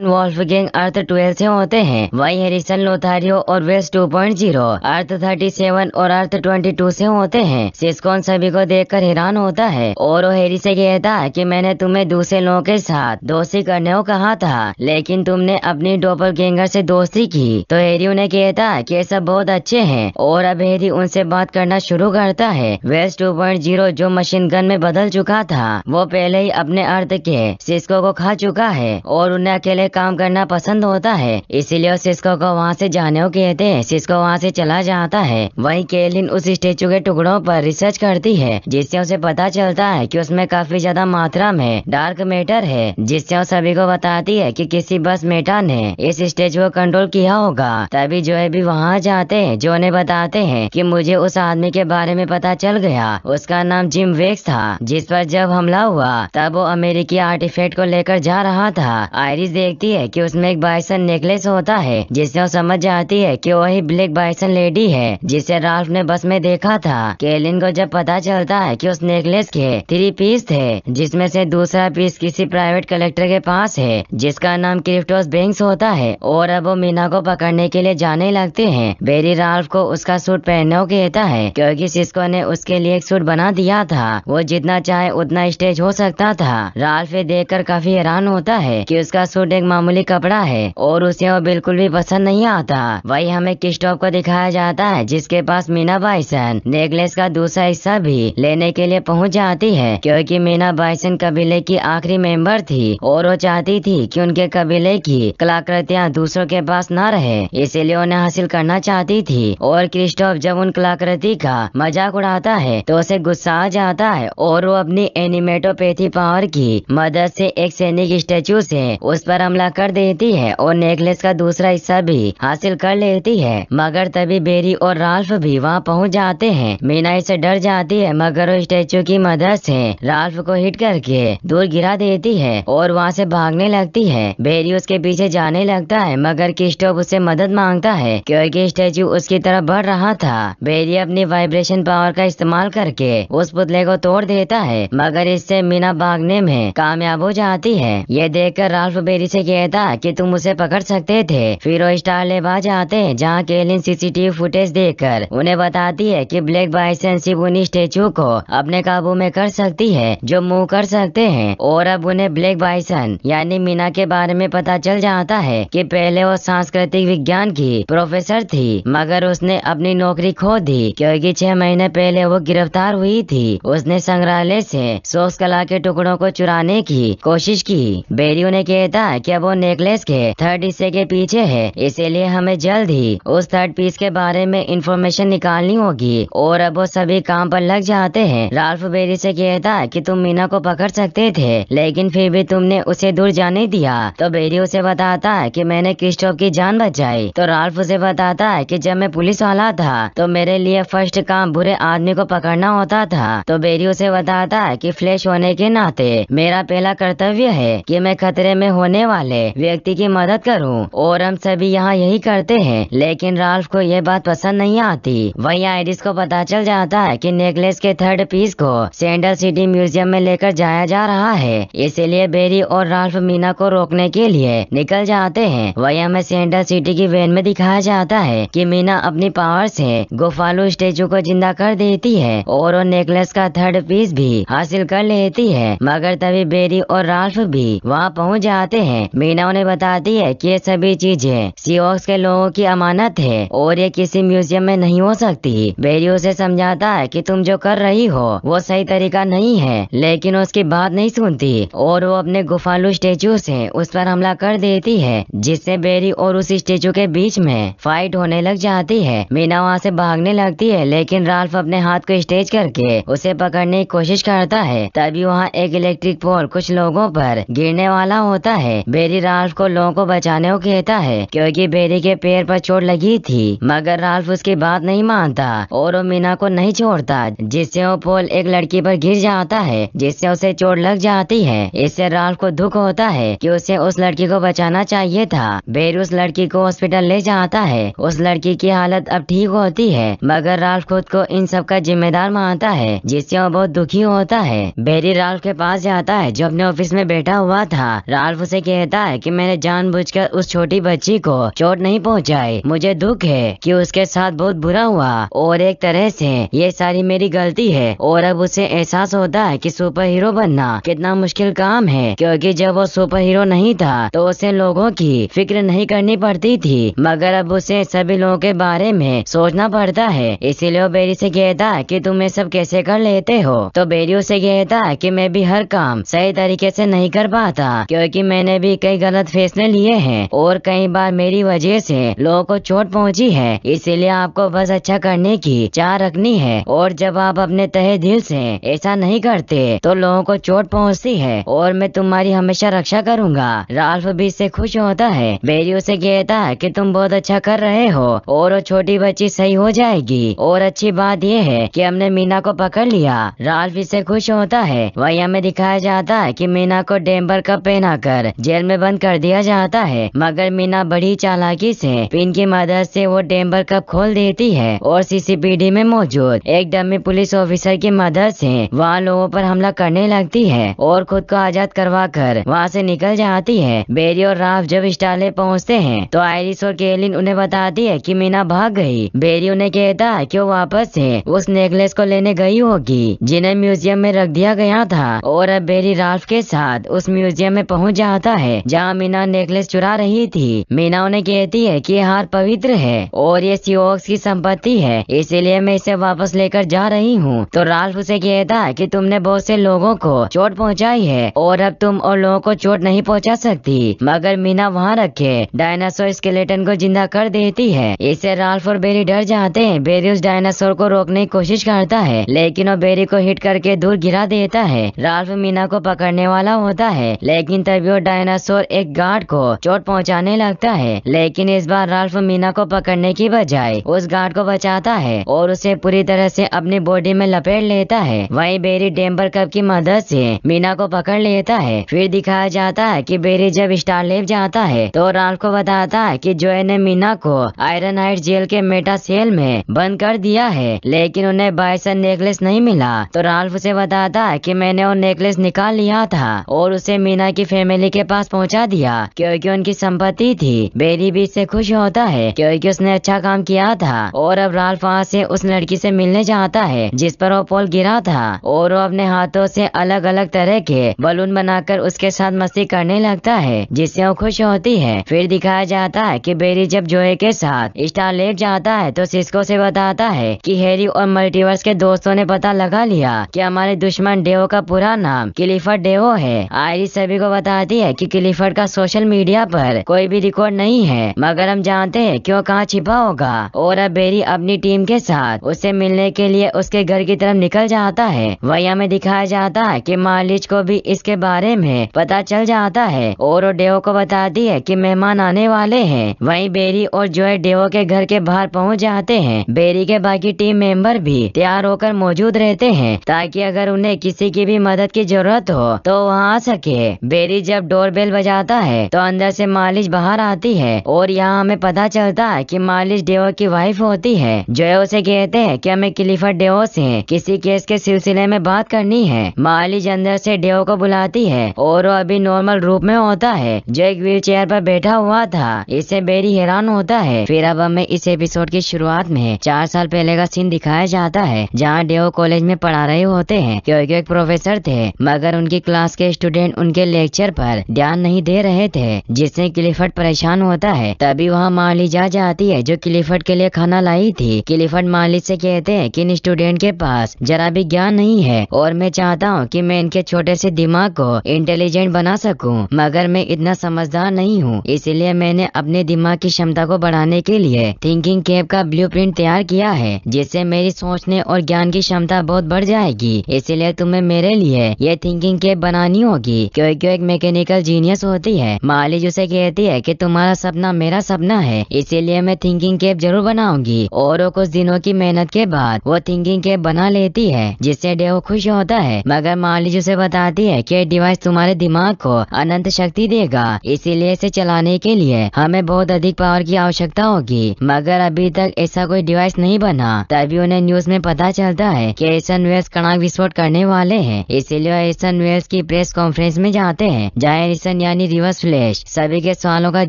वॉल्फगिंग अर्थ twelve से होते हैं वही हेरिसन लोथारियो और West two point zero Earth thirty seven और अर्थ ट्वेंटी टू से होते हैं सिस्कोन सभी को देखकर हैरान होता है और वो हेरी से कहता है कि मैंने तुम्हें दूसरे लोगों के साथ दोस्ती करने को कहा था लेकिन तुमने अपनी डोपर गेंगर ऐसी दोस्ती की तो हेरी उन्हें कहता है की सब बहुत अच्छे है और अब हेरी उनसे बात करना शुरू करता है वेस्ट टू पॉइंट जीरो जो मशीन गन में बदल चुका था वो पहले ही अपने अर्थ के सिस्को को खा चुका है और उन्हें अकेले अकेले काम करना पसंद होता है इसीलिए सिस्को को वहाँ से जाने कहते हैं सिस्को वहाँ से चला जाता है वहीं केलिन उस स्टेचू के टुकड़ों पर रिसर्च करती है जिससे उसे पता चलता है कि उसमें काफी ज्यादा मात्रा में डार्क मेटर है जिससे वो सभी को बताती है कि किसी बस मेटा ने इस स्टेचू को कंट्रोल किया होगा तभी जो है भी वहाँ जाते हैं जो उन्हें बताते हैं कि मुझे उस आदमी के बारे में पता चल गया उसका नाम जिम वेक्स था जिस पर जब हमला हुआ तब वो अमेरिकी आर्टिफेक्ट को लेकर जा रहा था आयरिस देख देखती है कि उसमें एक बाइसन नेकलेस होता है जिससे वो समझ जाती है कि वही ब्लैक बाइसन लेडी है जिसे राल्फ ने बस में देखा था केलिन को जब पता चलता है कि उस नेकलेस के थ्री पीस थे जिसमें से दूसरा पीस किसी प्राइवेट कलेक्टर के पास है जिसका नाम क्रिप्टोस बैंक होता है और अब वो मीना को पकड़ने के लिए जाने लगते है बेरी राल्फ को उसका सूट पहनने को कहता है क्योंकि सिस्को ने उसके लिए एक सूट बना दिया था वो जितना चाहे उतना स्टेज हो सकता था राल्फ ये देखकर काफी हैरान होता है कि उसका सूट एक एक मामूली कपड़ा है और उसे वो बिल्कुल भी पसंद नहीं आता वही हमें किस्टॉप को दिखाया जाता है जिसके पास मीना बाइसन नेकलेस का दूसरा हिस्सा भी लेने के लिए पहुँच जाती है क्योंकि मीना बाइसन कबीले की आखिरी मेंबर थी और वो चाहती थी कि उनके कबीले की कलाकृतियाँ दूसरों के पास न रहे इसीलिए उन्हें हासिल करना चाहती थी और क्रिस्टोफ जब उन कलाकृति का मजाक उड़ाता है तो उसे गुस्सा आ जाता है और वो अपनी एनिमेटोपैथी पावर की मदद से एक सैनिक स्टेचू से उस पर हमला कर देती है और नेकलेस का दूसरा हिस्सा भी हासिल कर लेती है मगर तभी बेरी और राल्फ भी वहाँ पहुँच जाते हैं मीना इससे डर जाती है मगर वो स्टेचू की मदद से राल्फ को हिट करके दूर गिरा देती है और वहाँ से भागने लगती है बेरी उसके पीछे जाने लगता है मगर किस्टोप उससे मदद मांगता है क्योंकि स्टेचू उसकी तरफ बढ़ रहा था बेरी अपनी वाइब्रेशन पावर का इस्तेमाल करके उस पुतले को तोड़ देता है मगर इससे मीना भागने में कामयाब हो जाती है ये देखकर राल्फ बेरी से कहता कि तुम उसे पकड़ सकते थे फिर वो स्टार स्टारलेबाज आते हैं जहाँ केलिन सीसीटीवी फुटेज देखकर उन्हें बताती है कि ब्लैक बाइसन सिर्फ उन्हीं स्टेचू को अपने काबू में कर सकती है जो मुंह कर सकते हैं और अब उन्हें ब्लैक बाइसन यानी मीना के बारे में पता चल जाता है की पहले वो सांस्कृतिक विज्ञान की प्रोफेसर थी मगर उसने अपनी नौकरी खो दी क्योंकि छह महीने पहले वो गिरफ्तार हुई थी उसने संग्रहालय से सोस कला के टुकड़ों को चुराने की कोशिश की बेरी उन्हें कहता है कि क्या वो नेकलेस के थर्ड हिस्से के पीछे है इसीलिए हमें जल्द ही उस थर्ड पीस के बारे में इंफॉर्मेशन निकालनी होगी और अब वो सभी काम पर लग जाते हैं राल्फ बेरी से कहता कि तुम मीना को पकड़ सकते थे लेकिन फिर भी तुमने उसे दूर जाने दिया तो बेरी उसे बताता है की मैंने क्रिस्टोफ की जान बचाई तो राल्फ उसे बताता है की जब मैं पुलिस वाला था तो मेरे लिए फर्स्ट काम बुरे आदमी को पकड़ना होता था तो बेरी उसे बताता है की फ्लैश होने के नाते मेरा पहला कर्तव्य है की मैं खतरे में होने वाला वाले व्यक्ति की मदद करूं और हम सभी यहाँ यही करते हैं लेकिन राल्फ को यह बात पसंद नहीं आती वहीं आइडिस को पता चल जाता है कि नेकलेस के थर्ड पीस को सेंडल सिटी म्यूजियम में लेकर जाया जा रहा है इसीलिए बेरी और राल्फ मीना को रोकने के लिए निकल जाते हैं वही हमें सेंडल सिटी की वैन में दिखाया जाता है की मीना अपनी पावर ऐसी गोफालू स्टेचू को जिंदा कर देती है और वो नेकलेस का थर्ड पीस भी हासिल कर लेती है मगर तभी बेरी और राल्फ भी वहाँ पहुँच जाते हैं हैं मीना उन्हें बताती है कि ये सभी चीजें सीओक्स के लोगों की अमानत है और ये किसी म्यूजियम में नहीं हो सकती बेरी उसे समझाता है कि तुम जो कर रही हो वो सही तरीका नहीं है लेकिन उसकी बात नहीं सुनती और वो अपने गुफालू स्टेचू से उस पर हमला कर देती है जिससे बेरी और उस स्टेचू के बीच में फाइट होने लग जाती है मीना वहाँ से भागने लगती है लेकिन राल्फ अपने हाथ को स्टेज करके उसे पकड़ने की कोशिश करता है तभी वहाँ एक इलेक्ट्रिक पोल कुछ लोगों पर गिरने वाला होता है बेरी राल्फ को लोगों को बचाने को कहता है क्योंकि बेरी के पैर पर चोट लगी थी मगर राल्फ उसकी बात नहीं मानता और वो मीना को नहीं छोड़ता जिससे वो पोल एक लड़की पर गिर जाता है जिससे उसे चोट लग जाती है इससे राल्फ को दुख होता है कि उसे उस लड़की को बचाना चाहिए था बेरी उस लड़की को हॉस्पिटल ले जाता है उस लड़की की हालत अब ठीक होती है मगर राल्फ खुद को इन सब का जिम्मेदार मानता है जिससे वो बहुत दुखी होता है बेरी राल्फ के पास जाता है जो अपने ऑफिस में बैठा हुआ था राल्फ उसे कह कहता है कि मैंने जानबूझकर उस छोटी बच्ची को चोट नहीं पहुंचाई। मुझे दुख है कि उसके साथ बहुत बुरा हुआ और एक तरह से ये सारी मेरी गलती है और अब उसे एहसास होता है कि सुपर हीरो बनना कितना मुश्किल काम है क्योंकि जब वो सुपर हीरो नहीं था तो उसे लोगों की फिक्र नहीं करनी पड़ती थी मगर अब उसे सभी लोगों के बारे में सोचना पड़ता है इसीलिए वो बेरी से कहता है कि तुम ये सब कैसे कर लेते हो तो बेरी उसे कहता है कि मैं भी हर काम सही तरीके से नहीं कर पाता क्योंकि मैंने भी भी कई गलत फैसले लिए हैं और कई बार मेरी वजह से लोगों को चोट पहुंची है इसीलिए आपको बस अच्छा करने की चाह रखनी है और जब आप अपने तहे दिल से ऐसा नहीं करते तो लोगों को चोट पहुंचती है और मैं तुम्हारी हमेशा रक्षा करूंगा राल्फ भी इससे खुश होता है बेरी उसे कहता है कि तुम बहुत अच्छा कर रहे हो और वो छोटी बच्ची सही हो जाएगी और अच्छी बात यह है कि हमने मीना को पकड़ लिया राल्फ इससे खुश होता है वही हमें दिखाया जाता है कि मीना को डेम्बर का कर जेल जल में बंद कर दिया जाता है मगर मीना बड़ी चालाकी से पिन की मदद से वो टेम्पर कप खोल देती है और सीसीपीडी में मौजूद एक डमी पुलिस ऑफिसर की मदद से वहाँ लोगों पर हमला करने लगती है और खुद को आजाद करवा कर वहाँ से निकल जाती है बेरी और राफ जब स्टाले पहुँचते हैं तो आयरिस और केलिन उन्हें बताती है की मीना भाग गयी बेरी उन्हें कहता है की वो वापस ऐसी उस नेकलेस को लेने गयी होगी जिन्हें म्यूजियम में रख दिया गया था और अब बेरी राफ के साथ उस म्यूजियम में पहुँच जाता है है जहाँ मीना नेकलेस चुरा रही थी मीना उन्हें कहती है कि हार पवित्र है और ये सियोक्स की संपत्ति है इसीलिए मैं इसे वापस लेकर जा रही हूँ तो राल्फ उसे कहता है कि तुमने बहुत से लोगों को चोट पहुँचाई है और अब तुम और लोगों को चोट नहीं पहुँचा सकती मगर मीना वहाँ रखे डायनासोर स्केलेटन को जिंदा कर देती है इससे राल्फ और बेरी डर जाते हैं बेरी उस डायनासोर को रोकने की कोशिश करता है लेकिन वो बेरी को हिट करके दूर गिरा देता है राल्फ मीना को पकड़ने वाला होता है लेकिन तभी वो डायनासोर डायनासोर एक गार्ड को चोट पहुंचाने लगता है लेकिन इस बार राल्फ मीना को पकड़ने की बजाय उस गार्ड को बचाता है और उसे पूरी तरह से अपनी बॉडी में लपेट लेता है वहीं बेरी डेम्बर कप की मदद से मीना को पकड़ लेता है फिर दिखाया जाता है कि बेरी जब लेप जाता है तो राल्फ को बताता है की जोए ने मीना को आयरन हाइट जेल के मेटा सेल में बंद कर दिया है लेकिन उन्हें बाइसन नेकलेस नहीं मिला तो राल्फ उसे बताता है कि मैंने वो नेकलेस निकाल लिया था और उसे मीना की फैमिली के पास पहुंचा दिया क्योंकि उनकी संपत्ति थी बेरी भी इससे खुश होता है क्योंकि उसने अच्छा काम किया था और अब राल्फ वहाँ से उस लड़की से मिलने जाता है जिस पर वो पोल गिरा था और वो अपने हाथों से अलग अलग तरह के बलून बनाकर उसके साथ मस्ती करने लगता है जिससे वो खुश होती है फिर दिखाया जाता है की बेरी जब जोए के साथ स्टार लेट जाता है तो सिस्को ऐसी बताता है की हेरी और मल्टीवर्स के दोस्तों ने पता लगा लिया की हमारे दुश्मन डेवो का पूरा नाम क्लिफर डेवो है आयरी सभी को बताती है कि एलिफेंट का सोशल मीडिया पर कोई भी रिकॉर्ड नहीं है मगर हम जानते हैं क्यों कहाँ छिपा होगा और अब बेरी अपनी टीम के साथ उसे मिलने के लिए उसके घर की तरफ निकल जाता है वही हमें दिखाया जाता है की मालिश को भी इसके बारे में पता चल जाता है और डेवो को बताती है की मेहमान आने वाले है वही बेरी और जोए डेवो के घर के बाहर पहुँच जाते हैं बेरी के बाकी टीम मेंबर भी तैयार होकर मौजूद रहते हैं ताकि अगर उन्हें किसी की भी मदद की जरूरत हो तो वहाँ आ सके बेरी जब डोर बेल बजाता है तो अंदर से मालिश बाहर आती है और यहाँ हमें पता चलता है कि मालिश डेवो की वाइफ होती है है उसे कहते हैं कि हमें क्लिफर डेवो से किसी केस के सिलसिले में बात करनी है मालिश अंदर से डेवो को बुलाती है और वो अभी नॉर्मल रूप में होता है जो एक व्हील चेयर पर बैठा हुआ था इससे बेरी हैरान होता है फिर अब हमें इस एपिसोड की शुरुआत में चार साल पहले का सीन दिखाया जाता है जहाँ डेओ कॉलेज में पढ़ा रहे होते हैं क्योंकि एक प्रोफेसर थे मगर उनकी क्लास के स्टूडेंट उनके लेक्चर पर ध्यान ध्यान नहीं दे रहे थे जिससे क्लिफर्ड परेशान होता है तभी वहाँ माली जा जाती है जो क्लिफर्ड के लिए खाना लाई थी क्लिफर्ड माली से कहते हैं कि इन स्टूडेंट के पास जरा भी ज्ञान नहीं है और मैं चाहता हूँ कि मैं इनके छोटे से दिमाग को इंटेलिजेंट बना सकूं मगर मैं इतना समझदार नहीं हूँ इसीलिए मैंने अपने दिमाग की क्षमता को बढ़ाने के लिए थिंकिंग कैप का ब्लू तैयार किया है जिससे मेरी सोचने और ज्ञान की क्षमता बहुत बढ़ जाएगी इसीलिए तुम्हें मेरे लिए यह थिंकिंग कैप बनानी होगी क्योंकि एक मैकेनिकल जीन जीनियस होती है मालिज उसे कहती है कि तुम्हारा सपना मेरा सपना है इसीलिए मैं थिंकिंग कैप जरूर बनाऊंगी और कुछ दिनों की मेहनत के बाद वो थिंकिंग कैप बना लेती है जिससे डेव खुश होता है मगर मालिज उसे बताती है की डिवाइस तुम्हारे दिमाग को अनंत शक्ति देगा इसीलिए इसे चलाने के लिए हमें बहुत अधिक पावर की आवश्यकता होगी मगर अभी तक ऐसा कोई डिवाइस नहीं बना तभी उन्हें न्यूज में पता चलता है की एसन वेल्स कणाक विस्फोट करने वाले हैं इसीलिए एसन वेल्स की प्रेस कॉन्फ्रेंस में जाते हैं जहाँ क्वेश्चन यानी रिवर्स फ्लैश सभी के सवालों का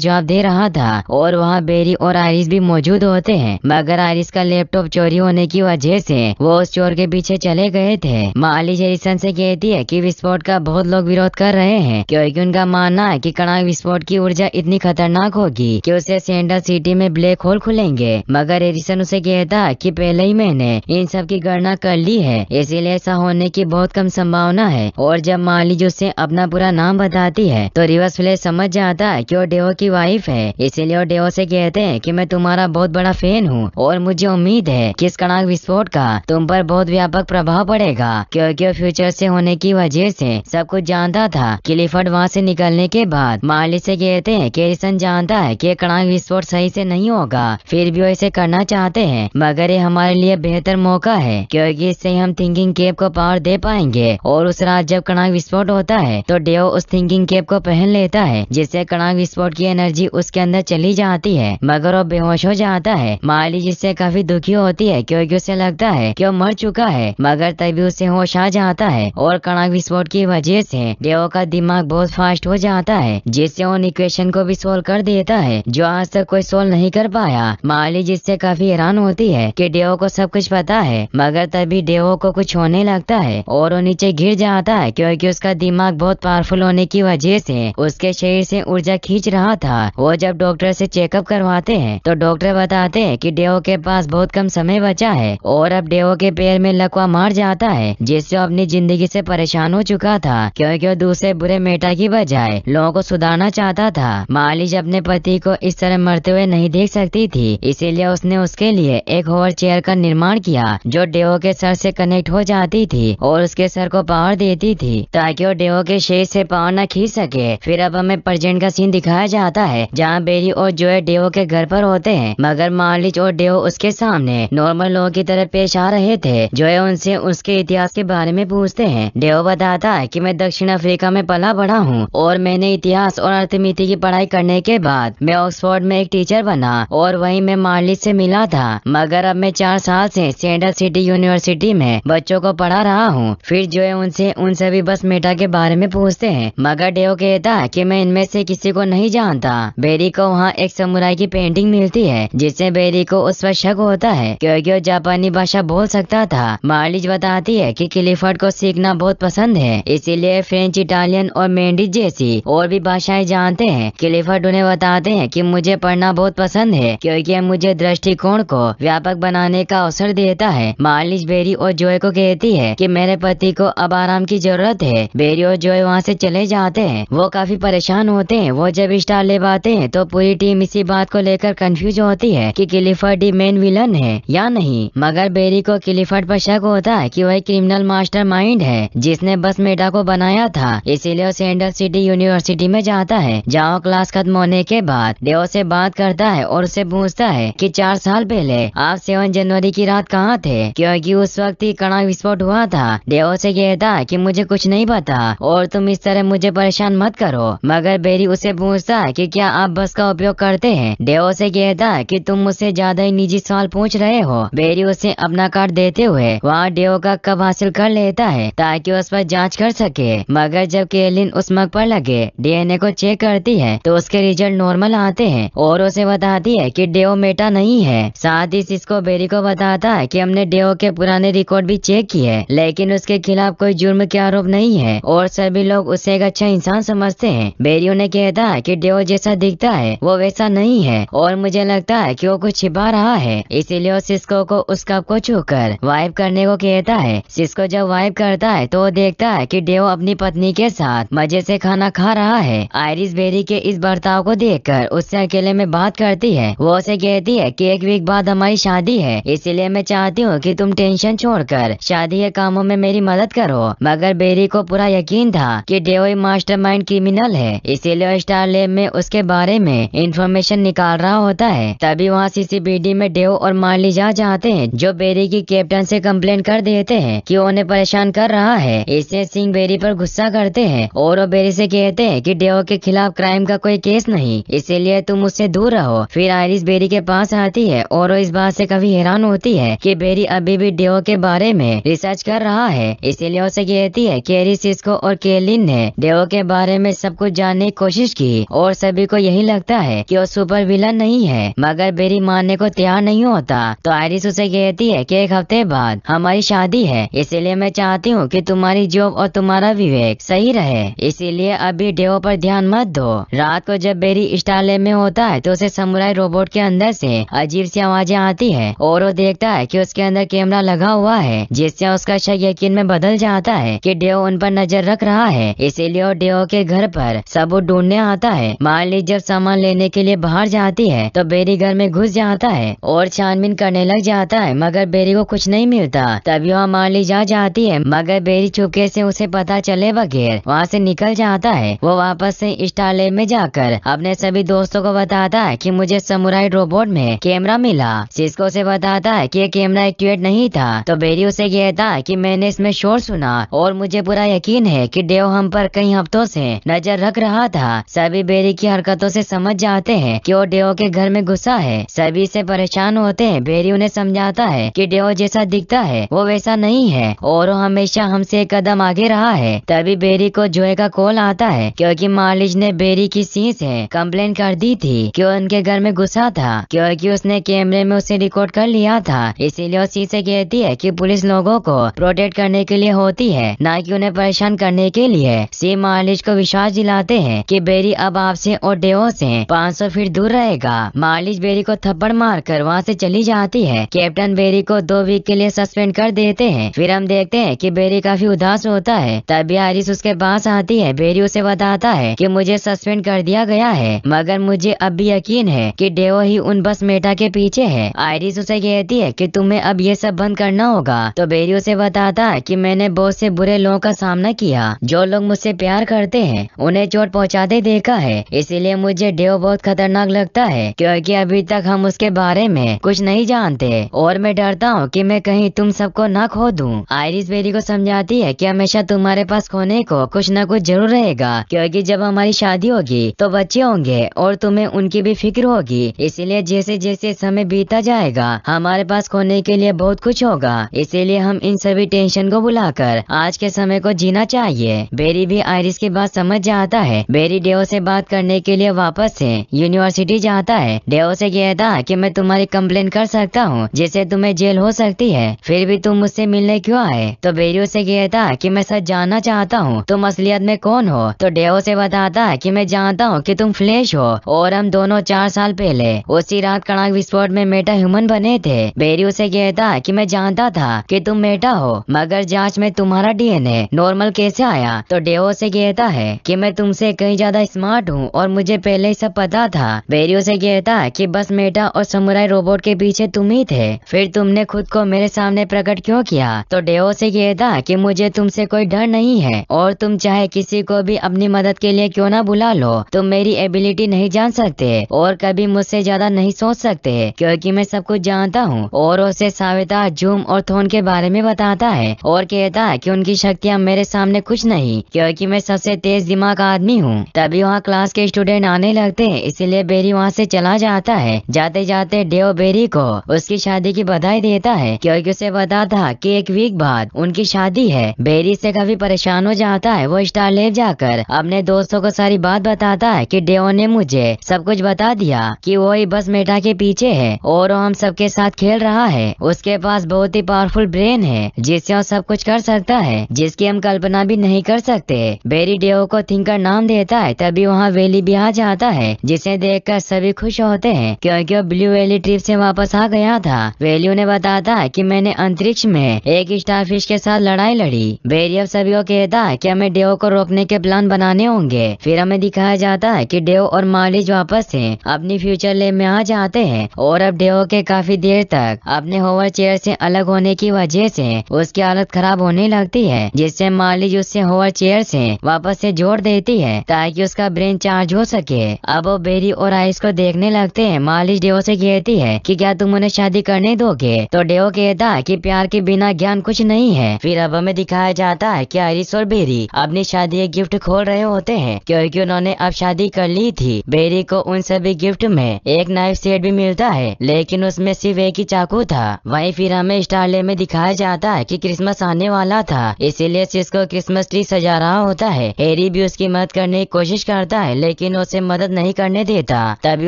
जवाब दे रहा था और वहाँ बेरी और आयरिस भी मौजूद होते हैं मगर आयरिस का लैपटॉप चोरी होने की वजह से वो उस चोर के पीछे चले गए थे माली जेरिसन से कहती है कि विस्फोट का बहुत लोग विरोध कर रहे हैं क्योंकि उनका मानना है कि कणाक विस्फोट की ऊर्जा इतनी खतरनाक होगी कि उसे सेंडर सिटी में ब्लैक होल खुलेंगे मगर एरिसन उसे कहता है कि पहले ही मैंने इन सब की गणना कर ली है इसीलिए ऐसा होने की बहुत कम संभावना है और जब माली जो उसे अपना पूरा नाम बताती है तो रिवर्स फ्लैश समझ जाता है की वो डेओ की वाइफ है इसीलिए वो डेओ से कहते हैं कि मैं तुम्हारा बहुत बड़ा फैन हूँ और मुझे उम्मीद है कि इस कड़ाक विस्फोट का तुम पर बहुत व्यापक प्रभाव पड़ेगा क्योंकि वो फ्यूचर से होने की वजह से सब कुछ जानता था क्लिफर्ड वहाँ से निकलने के बाद मार्ली से कहते हैं कैरिसन जानता है कि कड़ाक विस्फोट सही से नहीं होगा फिर भी वो इसे करना चाहते है मगर ये हमारे लिए बेहतर मौका है क्योंकि इससे हम थिंकिंग केप को पावर दे पाएंगे और उस रात जब कड़ाक विस्फोट होता है तो डेओ उस थिंकिंग केप को पहन लेता है जिससे कणाक विस्फोट की एनर्जी उसके अंदर चली जाती है मगर वो बेहोश हो जाता है माली जिससे काफी दुखी होती है क्योंकि उसे लगता है कि वो मर चुका है मगर तभी उसे होश आ जाता है और कणाक विस्फोट की वजह से देवो का दिमाग बहुत फास्ट हो जाता है जिससे उन इक्वेशन को भी सोल्व कर देता है जो आज तक कोई सोल्व नहीं कर पाया माली जिससे काफी हैरान होती है की डेवो को सब कुछ पता है मगर तभी डेवो को कुछ होने लगता है और वो नीचे गिर जाता है क्योंकि उसका दिमाग बहुत पावरफुल होने की वजह से थे उसके शरीर से ऊर्जा खींच रहा था वो जब डॉक्टर से चेकअप करवाते हैं तो डॉक्टर बताते हैं कि डेओ के पास बहुत कम समय बचा है और अब डेओ के पैर में लकवा मार जाता है जिससे अपनी जिंदगी से परेशान हो चुका था क्योंकि वो दूसरे बुरे मेटा की बजाय लोगों को सुधारना चाहता था मालिश अपने पति को इस तरह मरते हुए नहीं देख सकती थी इसीलिए उसने उसके लिए एक होवर चेयर का निर्माण किया जो डेओ के सर से कनेक्ट हो जाती थी और उसके सर को पावर देती थी ताकि वो डेओ के शेर से पावर न खींच सके है फिर अब हमें प्रजेंट का सीन दिखाया जाता है जहाँ बेरी और जोए डेओ के घर पर होते हैं मगर मालिज और डेओ उसके सामने नॉर्मल लोगों की तरह पेश आ रहे थे जोए उनसे उसके इतिहास के बारे में पूछते हैं डेओ बताता है कि मैं दक्षिण अफ्रीका में पला बढ़ा हूँ और मैंने इतिहास और अर्थमिति की पढ़ाई करने के बाद मैं ऑक्सफोर्ड में एक टीचर बना और वही मैं मालिज ऐसी मिला था मगर अब मैं चार साल से सेंडर सिटी यूनिवर्सिटी में बच्चों को पढ़ा रहा हूँ फिर जोए उनसे उन सभी बस मेटा के बारे में पूछते हैं मगर डेओ गया था कि मैं इनमें से किसी को नहीं जानता बेरी को वहाँ एक समुराई की पेंटिंग मिलती है जिससे बेरी को उस पर शक होता है क्योंकि वो जापानी भाषा बोल सकता था मार्लिज बताती है कि क्लिफर्ड को सीखना बहुत पसंद है इसीलिए फ्रेंच इटालियन और मेंडिज जैसी और भी भाषाएं जानते हैं क्लिफर्ड उन्हें बताते हैं कि मुझे पढ़ना बहुत पसंद है क्योंकि मुझे दृष्टिकोण को व्यापक बनाने का अवसर देता है मार्लिज बेरी और जोय को कहती है कि मेरे पति को अब आराम की जरूरत है बेरी और जोय वहाँ से चले जाते हैं वो काफी परेशान होते हैं वो जब स्टार ले पाते हैं तो पूरी टीम इसी बात को लेकर कंफ्यूज होती है कि क्लिफर्ड डी मेन विलन है या नहीं मगर बेरी को क्लिफर्ड पर शक होता है कि वह क्रिमिनल मास्टर माइंड है जिसने बस मेटा को बनाया था इसीलिए उसे एंडल सिटी यूनिवर्सिटी में जाता है जहाँ क्लास खत्म होने के बाद डेओ से बात करता है और उसे पूछता है की चार साल पहले आप सेवन जनवरी की रात कहाँ थे क्योंकि उस वक्त ही कड़ा विस्फोट हुआ था डेओ से कहता है की मुझे कुछ नहीं पता और तुम इस तरह मुझे परेशान मत करो मगर बेरी उसे पूछता है कि क्या आप बस का उपयोग करते हैं डेओ से कहता है कि तुम मुझसे ज्यादा ही निजी सवाल पूछ रहे हो बेरी उसे अपना कार्ड देते हुए वहाँ डेओ का कब हासिल कर लेता है ताकि उस पर जाँच कर सके मगर जब केलिन उस मग पर लगे डीएनए को चेक करती है तो उसके रिजल्ट नॉर्मल आते हैं और उसे बताती है की डेओ मेटा नहीं है साथ ही इसको बेरी को बताता है की हमने डेओ के पुराने रिकॉर्ड भी चेक किए लेकिन उसके खिलाफ कोई जुर्म के आरोप नहीं है और सभी लोग उसे एक अच्छा इंसान समझते हैं बेरियो ने कहता है कि डेओ जैसा दिखता है वो वैसा नहीं है और मुझे लगता है कि वो कुछ छिपा रहा है इसीलिए सिस्को को उस कप को छू कर वाइप करने को कहता है सिस्को जब वाइप करता है तो वो देखता है कि डेओ अपनी पत्नी के साथ मजे से खाना खा रहा है आयरिस बेरी के इस बर्ताव को कर उससे अकेले में बात करती है वो उसे कहती है की एक वीक बाद हमारी शादी है इसीलिए मैं चाहती हूँ की तुम टेंशन कर शादी के कामों में मेरी मदद करो मगर बेरी को पूरा यकीन था की डेओ मास्टर क्रिमिनल है इसीलिए स्टार लेब में उसके बारे में इंफॉर्मेशन निकाल रहा होता है तभी वहाँ सीसीबीडी में डेव और मार्ली जा चाहते हैं जो बेरी की कैप्टन से कंप्लेन कर देते हैं कि उन्हें परेशान कर रहा है इससे सिंह बेरी पर गुस्सा करते हैं और वो बेरी से कहते हैं कि डेव के खिलाफ क्राइम का कोई केस नहीं इसीलिए तुम उससे दूर रहो फिर आयरिस बेरी के पास आती है और वो इस बात ऐसी कभी हैरान होती है की बेरी अभी भी डेव के बारे में रिसर्च कर रहा है इसीलिए उसे कहती है की एरिस और केलिन ने डेव के बारे बारे में सब कुछ जानने की कोशिश की और सभी को यही लगता है कि वो सुपर विलन नहीं है मगर बेरी मानने को तैयार नहीं होता तो आयरिस उसे कहती है कि एक हफ्ते बाद हमारी शादी है इसीलिए मैं चाहती हूँ कि तुम्हारी जॉब और तुम्हारा विवेक सही रहे इसीलिए अभी डेओ पर ध्यान मत दो रात को जब बेरी स्टाले में होता है तो उसे समुराई रोबोट के अंदर से अजीब सी आवाजें आती है और वो देखता है की उसके अंदर कैमरा लगा हुआ है जिससे उसका शक यकीन में बदल जाता है की डेओ उन पर नजर रख रहा है इसीलिए वो डेओ के घर पर सबूत ढूंढने आता है माली जब सामान लेने के लिए बाहर जाती है तो बेरी घर में घुस जाता है और छानबीन करने लग जाता है मगर बेरी को कुछ नहीं मिलता तभी वहाँ माली जा जाती है मगर बेरी चुपके से उसे पता चले बगैर वहाँ से निकल जाता है वो वापस से स्टाले में जाकर अपने सभी दोस्तों को बताता है कि मुझे समुराई रोबोट में कैमरा मिला जिसको ऐसी बताता है कि ये कैमरा एक्टिवेट नहीं था तो बेरी उसे कहता है कि मैंने इसमें शोर सुना और मुझे पूरा यकीन है कि डेव हम पर कई हफ्तों से में नजर रख रहा था सभी बेरी की हरकतों से समझ जाते हैं कि वो डेओ के घर में घुसा है सभी से परेशान होते हैं बेरी उन्हें समझाता है कि डेओ जैसा दिखता है वो वैसा नहीं है और वो हमेशा हमसे एक कदम आगे रहा है तभी बेरी को जोए का कॉल आता है क्योंकि मालिश ने बेरी की सीस है कम्प्लेन कर दी थी कि उनके घर में घुसा था क्योंकि उसने कैमरे में उसे रिकॉर्ड कर लिया था इसीलिए वो सी से कहती है की पुलिस लोगों को प्रोटेक्ट करने के लिए होती है न की उन्हें परेशान करने के लिए सी मालिश को विश्वास दिलाते हैं कि बेरी अब आपसे और डेओ से 500 फीट दूर रहेगा मालिश बेरी को थप्पड़ मार कर वहाँ से चली जाती है कैप्टन बेरी को दो वीक के लिए सस्पेंड कर देते हैं फिर हम देखते हैं कि बेरी काफी उदास होता है तभी हारिस उसके पास आती है बेरी उसे बताता है की मुझे सस्पेंड कर दिया गया है मगर मुझे अब भी यकीन है की डेओ ही उन बस मेटा के पीछे है आयरिस उसे कहती है की तुम्हें अब ये सब बंद करना होगा तो बेरी उसे बताता है की मैंने बहुत से बुरे लोगों का सामना किया जो लोग मुझसे प्यार करते हैं उन्हें चोट पहुंचाते देखा है इसीलिए मुझे डेव बहुत खतरनाक लगता है क्योंकि अभी तक हम उसके बारे में कुछ नहीं जानते और मैं डरता हूँ कि मैं कहीं तुम सबको न खो दूँ आयरिस बेरी को समझाती है कि हमेशा तुम्हारे पास खोने को कुछ न कुछ जरूर रहेगा क्योंकि जब हमारी शादी होगी तो बच्चे होंगे और तुम्हें उनकी भी फिक्र होगी इसीलिए जैसे जैसे समय बीता जाएगा हमारे पास खोने के लिए बहुत कुछ होगा इसीलिए हम इन सभी टेंशन को बुलाकर आज के समय को जीना चाहिए बेरी भी आयरिस की बात समझ जाता है बेरी डेओ से बात करने के लिए वापस से यूनिवर्सिटी जाता है डेओ से कहता कि मैं तुम्हारी कंप्लेन कर सकता हूँ जिससे तुम्हें जेल हो सकती है फिर भी तुम मुझसे मिलने क्यों आए तो बेरी उसे कहता कि मैं सच जानना चाहता हूँ तुम असलियत में कौन हो तो डेओ से बताता कि मैं जानता हूँ कि तुम फ्लैश हो और हम दोनों चार साल पहले उसी रात कड़ाक विस्फोट में मेटा ह्यूमन बने थे बेरी उसे कहता कि मैं जानता था कि तुम मेटा हो मगर जांच में तुम्हारा डीएनए नॉर्मल कैसे आया तो डेओ से कहता है है कि मैं तुमसे कहीं ज्यादा स्मार्ट हूँ और मुझे पहले ही सब पता था बेरियो से कहता कि बस मेटा और समुराई रोबोट के पीछे तुम ही थे फिर तुमने खुद को मेरे सामने प्रकट क्यों किया तो डेओ से कहता कि मुझे तुमसे कोई डर नहीं है और तुम चाहे किसी को भी अपनी मदद के लिए क्यों ना बुला लो तुम मेरी एबिलिटी नहीं जान सकते और कभी मुझसे ज्यादा नहीं सोच सकते क्योंकि मैं सब कुछ जानता हूँ और उसे साविता जूम और थोन के बारे में बताता है और कहता है कि उनकी शक्तियाँ मेरे सामने कुछ नहीं क्योंकि मैं सबसे तेज तेज दिमाग आदमी हूँ तभी वहाँ क्लास के स्टूडेंट आने लगते हैं इसीलिए बेरी वहाँ से चला जाता है जाते जाते डेव बेरी को उसकी शादी की बधाई देता है क्योंकि उसे बता था कि एक वीक बाद उनकी शादी है बेरी से कभी परेशान हो जाता है वो स्टार लेव जाकर अपने दोस्तों को सारी बात बताता है कि डेव ने मुझे सब कुछ बता दिया कि वो ही बस मेटा के पीछे है और वो हम सबके साथ खेल रहा है उसके पास बहुत ही पावरफुल ब्रेन है जिससे वो सब कुछ कर सकता है जिसकी हम कल्पना भी नहीं कर सकते बेरी डेव लोगों को थिंकर नाम देता है तभी वहाँ वेली भी आ जाता है जिसे देखकर सभी खुश होते हैं क्योंकि वो ब्लू वेली ट्रिप से वापस आ गया था वेली उन्हें बताता है कि मैंने अंतरिक्ष में एक स्टार के साथ लड़ाई लड़ी अब सभी को कहता है की हमें डेव को रोकने के प्लान बनाने होंगे फिर हमें दिखाया जाता है कि डेव और मालिज वापस से अपनी फ्यूचर ले में आ जाते हैं और अब डेव के काफी देर तक अपने होवर चेयर से अलग होने की वजह से उसकी हालत खराब होने लगती है जिससे मालिज उससे होवर चेयर से वापस से जोड़ देती है ताकि उसका ब्रेन चार्ज हो सके अब वो बेरी और आइस को देखने लगते हैं मालिश डेओ से कहती है कि क्या तुम उन्हें शादी करने दोगे तो डेओ कहता कि प्यार के बिना ज्ञान कुछ नहीं है फिर अब हमें दिखाया जाता है कि आइरिस और बेरी अपनी शादी के गिफ्ट खोल रहे होते हैं क्योंकि उन्होंने अब शादी कर ली थी बेरी को उन सभी गिफ्ट में एक नाइफ सेट भी मिलता है लेकिन उसमें सिर्फ एक ही चाकू था वही फिर हमें स्टारले में दिखाया जाता है की क्रिसमस आने वाला था इसीलिए सिस्को क्रिसमस ट्री सजा रहा होता है हेरी फिर भी उसकी मदद करने की कोशिश करता है लेकिन उसे मदद नहीं करने देता तभी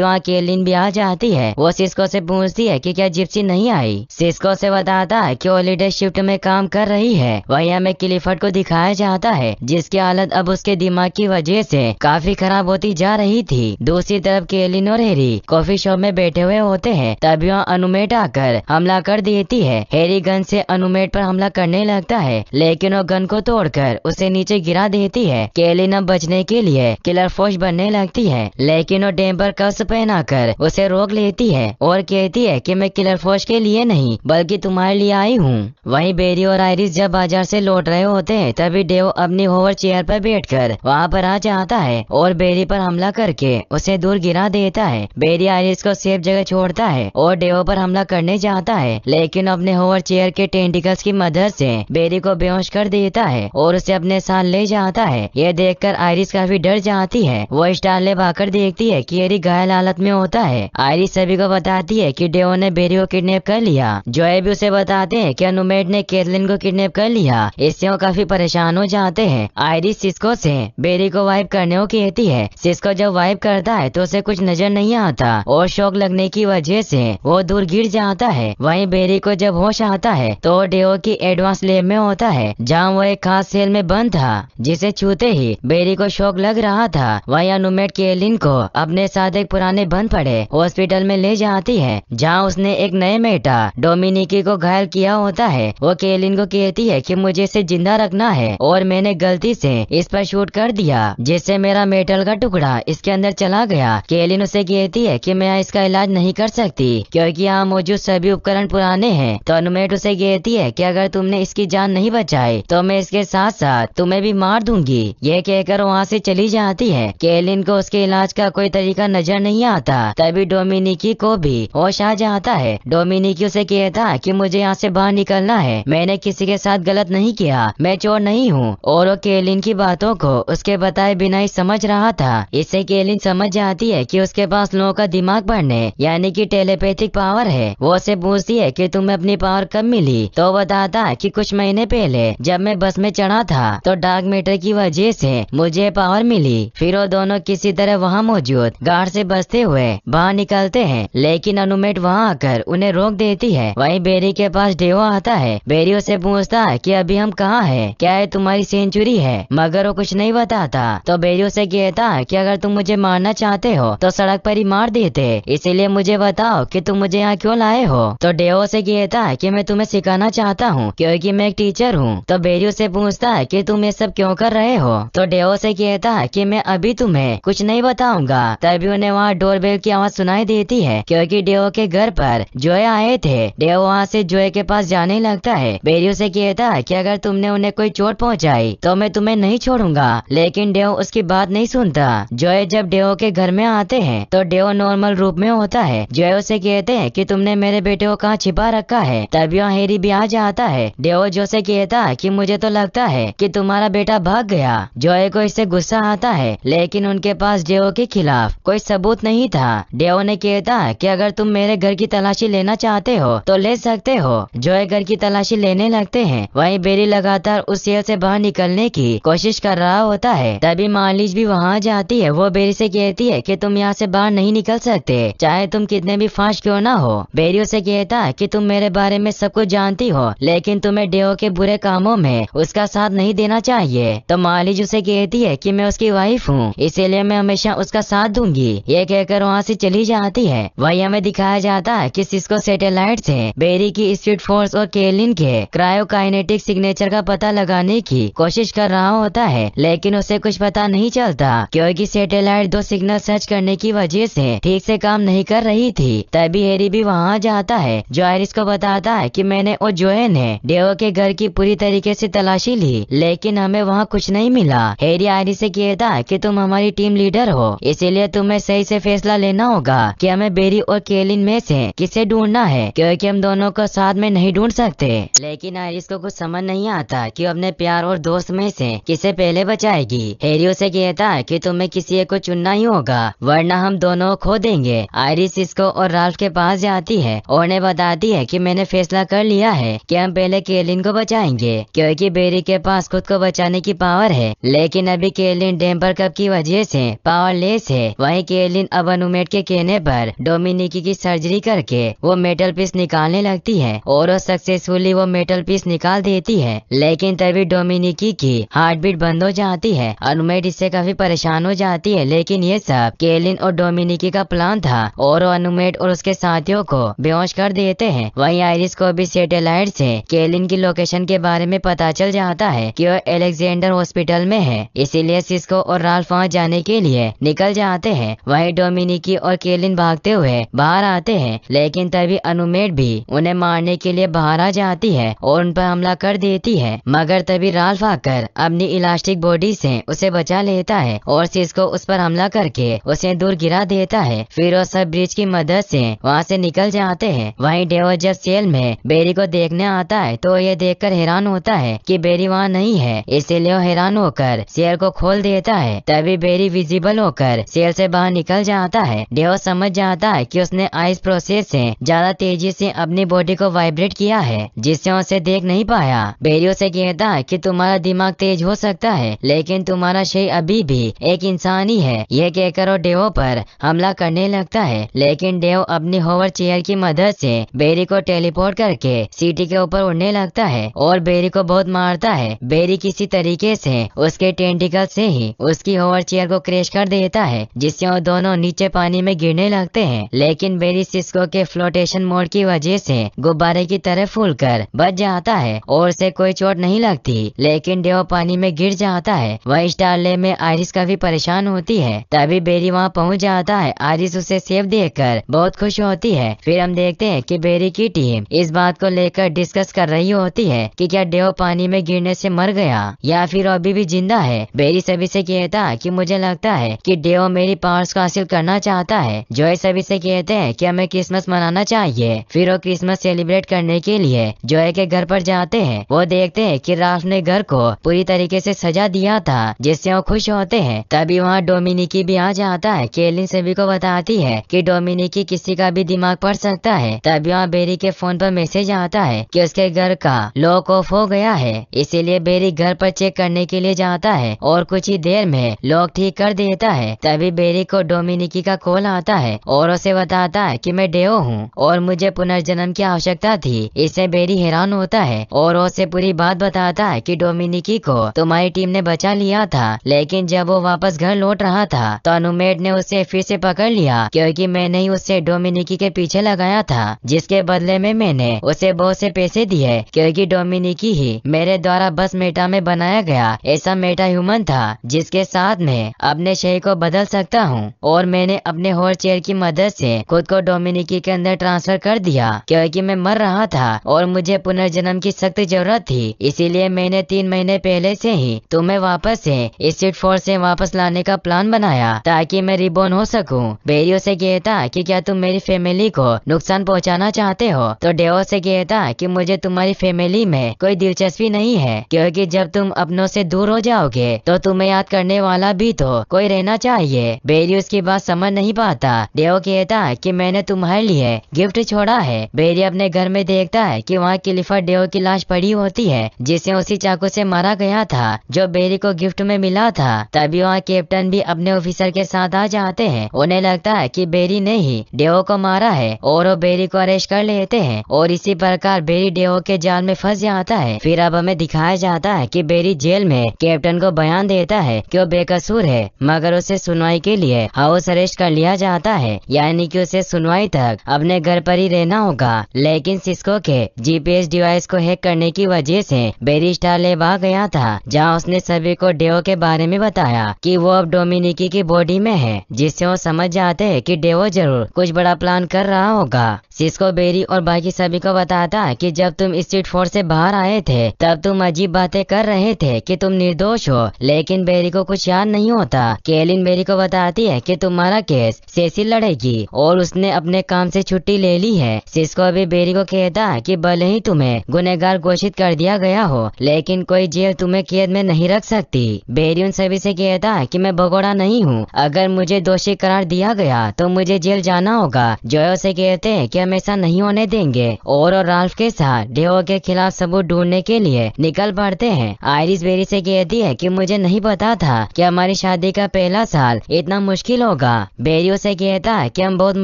वहाँ केलिन भी आ जाती है वो सिस्को से पूछती है कि क्या जिप्सी नहीं आई सिस्को से बताता है कि वो लीडर शिफ्ट में काम कर रही है वही हमें क्लिफर्ड को दिखाया जाता है जिसकी हालत अब उसके दिमाग की वजह ऐसी काफी खराब होती जा रही थी दूसरी तरफ केलिन और हेरी कॉफी शॉप में बैठे हुए होते हैं तभी वहाँ अनुमेट आकर हमला कर देती है हेरी गन ऐसी अनुमेट आरोप हमला करने लगता है लेकिन वो गन को तोड़कर उसे नीचे गिरा देती है एलिना बचने के लिए किलर फोर्स बनने लगती है लेकिन वो डेम्बर कस पहनाकर उसे रोक लेती है और कहती है कि मैं किलर फोर्स के लिए नहीं बल्कि तुम्हारे लिए आई हूँ वही बेरी और आयरिस जब बाजार ऐसी लौट रहे होते हैं तभी डेव अपनी होवर चेयर बैठ कर वहाँ पर आ जाता है और बेरी आरोप हमला करके उसे दूर गिरा देता है बेरी आयरिस को सेफ जगह छोड़ता है और डेव आरोप हमला करने जाता है लेकिन अपने होवर चेयर के टेंटिकल्स की मदद से बेरी को बेहोश कर देता है और उसे अपने साथ ले जाता है ये ये देखकर आयरिस काफी डर जाती है वो स्टारले भागकर देखती है कि एरी घायल हालत में होता है आयरिस सभी को बताती है कि डेओ ने बेरी को किडनेप कर लिया जोए भी उसे बताते हैं कि अनुमेट ने केरलिन को किडनेप कर लिया इससे वो काफी परेशान हो जाते हैं आयरिस सिस्को से बेरी को वाइप करने को कहती है सिस्को जब वाइप करता है तो उसे कुछ नजर नहीं आता और शौक लगने की वजह से वो दूर गिर जाता है वही बेरी को जब होश आता है तो डेओ की एडवांस लेब में होता है जहाँ वो एक खास सेल में बंद था जिसे छूते ही बेरी को शौक लग रहा था वही अनुमेट के एलिन को अपने साथ एक पुराने बंद पड़े हॉस्पिटल में ले जाती है जहाँ उसने एक नए बेटा डोमिनिकी को घायल किया होता है वो केलिन को कहती है कि मुझे इसे जिंदा रखना है और मैंने गलती से इस पर शूट कर दिया जिससे मेरा मेटल का टुकड़ा इसके अंदर चला गया केलिन उसे कहती है कि मैं इसका इलाज नहीं कर सकती क्योंकि यहाँ मौजूद सभी उपकरण पुराने हैं तो अनुमेट उसे कहती है कि अगर तुमने इसकी जान नहीं बचाई तो मैं इसके साथ साथ तुम्हें भी मार दूंगी ये कहकर वहाँ से चली जाती है केलिन को उसके इलाज का कोई तरीका नजर नहीं आता तभी डोमिनिकी को भी होश आ जाता है डोमिनिकी उसे कहता कि मुझे यहाँ से बाहर निकलना है मैंने किसी के साथ गलत नहीं किया मैं चोर नहीं हूँ और वो केलिन की बातों को उसके बताए बिना ही समझ रहा था इससे केलिन समझ जाती है की उसके पास लोगों का दिमाग बढ़ने यानी की टेलीपैथिक पावर है वो उसे पूछती है की तुम्हें अपनी पावर कब मिली तो बताता की कुछ महीने पहले जब मैं बस में चढ़ा था तो डार्क मीटर की वजह से मुझे पावर मिली फिर वो दोनों किसी तरह वहाँ मौजूद गार्ड से बचते हुए बाहर निकलते हैं लेकिन अनुमेट वहाँ आकर उन्हें रोक देती है वहीं बेरी के पास डेवा आता है बेरी उसे पूछता है कि अभी हम कहाँ है क्या है तुम्हारी सेंचुरी है मगर वो कुछ नहीं बताता तो बेरी उसे कहता है की अगर तुम मुझे मारना चाहते हो तो सड़क पर ही मार देते इसीलिए मुझे बताओ की तुम मुझे यहाँ क्यों लाए हो तो डेवो से कहता है की मैं तुम्हें सिखाना चाहता हूँ क्योंकि मैं एक टीचर हूँ तो बेरी उसे पूछता है की तुम ये सब क्यों कर रहे हो तो डेओ से कहता कि मैं अभी तुम्हें कुछ नहीं बताऊंगा तभी उन्हें वहाँ डोरबेल की आवाज सुनाई देती है क्योंकि डेओ के घर पर जोए आए थे डेओ वहाँ से जोए के पास जाने लगता है बेरियो से कहता कि अगर तुमने उन्हें कोई चोट पहुँचाई तो मैं तुम्हें नहीं छोड़ूंगा लेकिन डेओ उसकी बात नहीं सुनता जोए जब डेओ के घर में आते हैं तो डेओ नॉर्मल रूप में होता है जोए उसे कहते हैं कि तुमने मेरे बेटे को कहाँ छिपा रखा है तभी वहाँ हेरी भी आ जाता है डेओ जो से कहता कि मुझे तो लगता है कि तुम्हारा बेटा भाग गया जोए को इससे गुस्सा आता है लेकिन उनके पास डेओ के खिलाफ कोई सबूत नहीं था डेओ ने कहता कि अगर तुम मेरे घर की तलाशी लेना चाहते हो तो ले सकते हो जोए घर की तलाशी लेने लगते हैं वहीं बेरी लगातार उस सेल से बाहर निकलने की कोशिश कर रहा होता है तभी मालिश भी वहाँ जाती है वो बेरी से कहती है की तुम यहाँ से बाहर नहीं निकल सकते चाहे तुम कितने भी फाश क्यों ना हो बेरी उसे कहता है तुम मेरे बारे में सब कुछ जानती हो लेकिन तुम्हें डेओ के बुरे कामों में उसका साथ नहीं देना चाहिए तो मालिज उसे कहती है कि मैं उसकी वाइफ हूँ इसीलिए मैं हमेशा उसका साथ दूंगी ये कहकर वहाँ से चली जाती है वही हमें दिखाया जाता है कि सिस्को सैटेलाइट से बेरी की स्पीड फोर्स और केलिन के क्रायोकाइनेटिक सिग्नेचर का पता लगाने की कोशिश कर रहा होता है लेकिन उसे कुछ पता नहीं चलता क्योंकि सेटेलाइट दो सिग्नल सर्च करने की वजह ऐसी ठीक ऐसी काम नहीं कर रही थी तभी हेरी भी वहाँ जाता है जो आयरिस को बताता है की मैंने और जोएन है डेवो के घर की पूरी तरीके ऐसी तलाशी ली लेकिन हमें वहाँ कुछ नहीं मिला बोला हेरी आयरी से किया था कि तुम हमारी टीम लीडर हो इसीलिए तुम्हें सही से फैसला लेना होगा कि हमें बेरी और केलिन में से किसे ढूंढना है क्योंकि हम दोनों को साथ में नहीं ढूंढ सकते लेकिन आयरिस को कुछ समझ नहीं आता कि अपने प्यार और दोस्त में से किसे पहले बचाएगी हेरी उसे कहता है की तुम्हें किसी को चुनना ही होगा वरना हम दोनों खो देंगे आयरिस इसको और राल्फ के पास जाती है और उन्हें बताती है की मैंने फैसला कर लिया है की हम पहले केलिन को बचाएंगे क्योंकि बेरी के पास खुद को बचाने की पावर है लेकिन अभी केलिन डेम्पर कप की वजह से पावरलेस है वहीं केलिन अब अनुमेट के कहने पर डोमिनिकी की सर्जरी करके वो मेटल पीस निकालने लगती है और वो सक्सेसफुली वो मेटल पीस निकाल देती है लेकिन तभी डोमिनिकी की हार्ट बीट बंद हो जाती है अनुमेट इससे काफी परेशान हो जाती है लेकिन ये सब केलिन और डोमिनिकी का प्लान था और वो अनुमेट और उसके साथियों को बेहोश कर देते हैं वही आयरिस को भी सेटेलाइट से केलिन की लोकेशन के बारे में पता चल जाता है की वो एलेक्जेंडर हॉस्पिटल में में है इसीलिए सिस्को और राल्फ वहाँ जाने के लिए निकल जाते हैं वही डोमिनिकी और केलिन भागते हुए बाहर आते हैं लेकिन तभी अनुमेट भी उन्हें मारने के लिए बाहर आ जाती है और उन पर हमला कर देती है मगर तभी राल्फ आकर अपनी इलास्टिक बॉडी से उसे बचा लेता है और सिस्को उस पर हमला करके उसे दूर गिरा देता है फिर वो सब ब्रिज की मदद से वहाँ से निकल जाते हैं वही डेवर जब सेल में बेरी को देखने आता है तो ये देखकर हैरान होता है कि बेरी वहाँ नहीं है इसीलिए वो हैरान होकर होकर सेल को खोल देता है तभी बेरी विजिबल होकर सेल से बाहर निकल जाता है डेव समझ जाता है कि उसने आइस प्रोसेस से ज्यादा तेजी से अपनी बॉडी को वाइब्रेट किया है जिससे उसे देख नहीं पाया बेरी उसे कहता है की तुम्हारा दिमाग तेज हो सकता है लेकिन तुम्हारा शेर अभी भी एक इंसान ही है यह कहकर वो डेवो पर हमला करने लगता है लेकिन डेव अपनी होवर चेयर की मदद से बेरी को टेलीपोर्ट करके सिटी के ऊपर उड़ने लगता है और बेरी को बहुत मारता है बेरी किसी तरीके से उसके टेंटिकल से ही उसकी होवर चेयर को क्रेश कर देता है जिससे वो दोनों नीचे पानी में गिरने लगते हैं लेकिन बेरी सिस्को के फ्लोटेशन मोड की वजह से गुब्बारे की तरह फूल कर बच जाता है और उसे कोई चोट नहीं लगती लेकिन डेव पानी में गिर जाता है वही स्टारले में आयरिस काफी परेशान होती है तभी बेरी वहाँ पहुँच जाता है आयरिस उसे सेफ कर बहुत खुश होती है फिर हम देखते हैं की बेरी की टीम इस बात को लेकर डिस्कस कर रही होती है की क्या डेव पानी में गिरने ऐसी मर गया या फिर अभी भी जिंदा है बेरी सभी से कहता कि मुझे लगता है कि डेओ मेरी पावर्स को हासिल करना चाहता है जोए सभी से कहते हैं कि हमें क्रिसमस मनाना चाहिए फिर वो क्रिसमस सेलिब्रेट करने के लिए जोए के घर पर जाते हैं वो देखते हैं कि राफ ने घर को पूरी तरीके से सजा दिया था जिससे वो खुश होते हैं तभी वहाँ डोमिनिकी भी आ जाता है केलिन सभी को बताती है कि डोमिनिकी किसी का भी दिमाग पड़ सकता है तभी वहाँ बेरी के फोन पर मैसेज आता है की उसके घर का लॉक ऑफ हो गया है इसीलिए बेरी घर पर चेक करने के लिए जाता है और कुछ ही देर में लोग ठीक कर देता है तभी बेरी को डोमिनिकी का कॉल आता है और उसे बताता है कि मैं डेओ हूँ और मुझे पुनर्जन्म की आवश्यकता थी इससे बेरी हैरान होता है और उसे पूरी बात बताता है कि डोमिनिकी को तुम्हारी टीम ने बचा लिया था लेकिन जब वो वापस घर लौट रहा था तो अनुमेट ने उसे फिर से पकड़ लिया क्योंकि मैंने ही उसे डोमिनिकी के पीछे लगाया था जिसके बदले में मैंने उसे बहुत से पैसे दिए क्योंकि डोमिनिकी ही मेरे द्वारा बस मेटा में बनाया गया ऐसा मेटा ह्यूमन था जिसके साथ मैं अपने शरीर को बदल सकता हूँ और मैंने अपने होर चेयर की मदद से खुद को डोमिनिकी के अंदर ट्रांसफर कर दिया क्योंकि मैं मर रहा था और मुझे पुनर्जन्म की सख्त जरूरत थी इसीलिए मैंने तीन महीने पहले से ही तुम्हें वापस से इस सीट फोर से वापस लाने का प्लान बनाया ताकि मैं रिबोन हो सकूं। बेरियो से कहता कि क्या तुम मेरी फैमिली को नुकसान पहुंचाना चाहते हो तो डेओ से कहता कि मुझे तुम्हारी फैमिली में कोई दिलचस्पी नहीं है क्योंकि जब तुम अपनों से दूर हो जाओगे तो तुम्हें याद करने वाला भी तो कोई रहना चाहिए बेरी उसकी बात समझ नहीं पाता देव कहता है कि मैंने तुम्हारे लिए गिफ्ट छोड़ा है बेरी अपने घर में देखता है कि वहाँ किलिफा डेओ की लाश पड़ी होती है जिसे उसी चाकू से मारा गया था जो बेरी को गिफ्ट में मिला था तभी वहाँ कैप्टन भी अपने ऑफिसर के साथ आ जाते हैं उन्हें लगता है कि बेरी ने ही डेओ को मारा है और वो बेरी को अरेस्ट कर लेते हैं और इसी प्रकार बेरी डेओ के जाल में फंस जाता है फिर अब हमें दिखाया जाता है की बेरी जेल में कैप्टन को बयान देता है कि वो बेकसूर है मगर उसे सुनवाई के लिए हाउस अरेस्ट कर लिया जाता है यानी कि उसे सुनवाई तक अपने घर पर ही रहना होगा लेकिन सिस्को के जीपीएस डिवाइस को हैक करने की वजह से बेरिस्टा आ गया था जहां उसने सभी को डेओ के बारे में बताया कि वो अब डोमिनिकी की बॉडी में है जिससे वो समझ जाते है की डेओ जरूर कुछ बड़ा प्लान कर रहा होगा सिस्को बेरी और बाकी सभी को बताता कि जब तुम स्ट्रीट फोर्स से बाहर आए थे तब तुम अजीब बातें कर रहे थे कि तुम निर्दोष निर्दोष हो लेकिन बेरी को कुछ याद नहीं होता केलिन बेरी को बताती है कि तुम्हारा केस सेसिल लड़ेगी और उसने अपने काम से छुट्टी ले ली है सिस्को अभी बेरी को कहता है कि भले ही तुम्हें गुनेगार घोषित कर दिया गया हो लेकिन कोई जेल तुम्हें कैद में नहीं रख सकती बेरी उन सभी से कहता है कि मैं भगोड़ा नहीं हूँ अगर मुझे दोषी करार दिया गया तो मुझे जेल जाना होगा जोयो से कहते हैं कि हम ऐसा नहीं होने देंगे और, और राल्फ के साथ डेओ के खिलाफ सबूत ढूंढने के लिए निकल पड़ते हैं आयरिस बेरी से कहती कहती है कि मुझे नहीं पता था कि हमारी शादी का पहला साल इतना मुश्किल होगा बेरियो उसे कहता है कि हम बहुत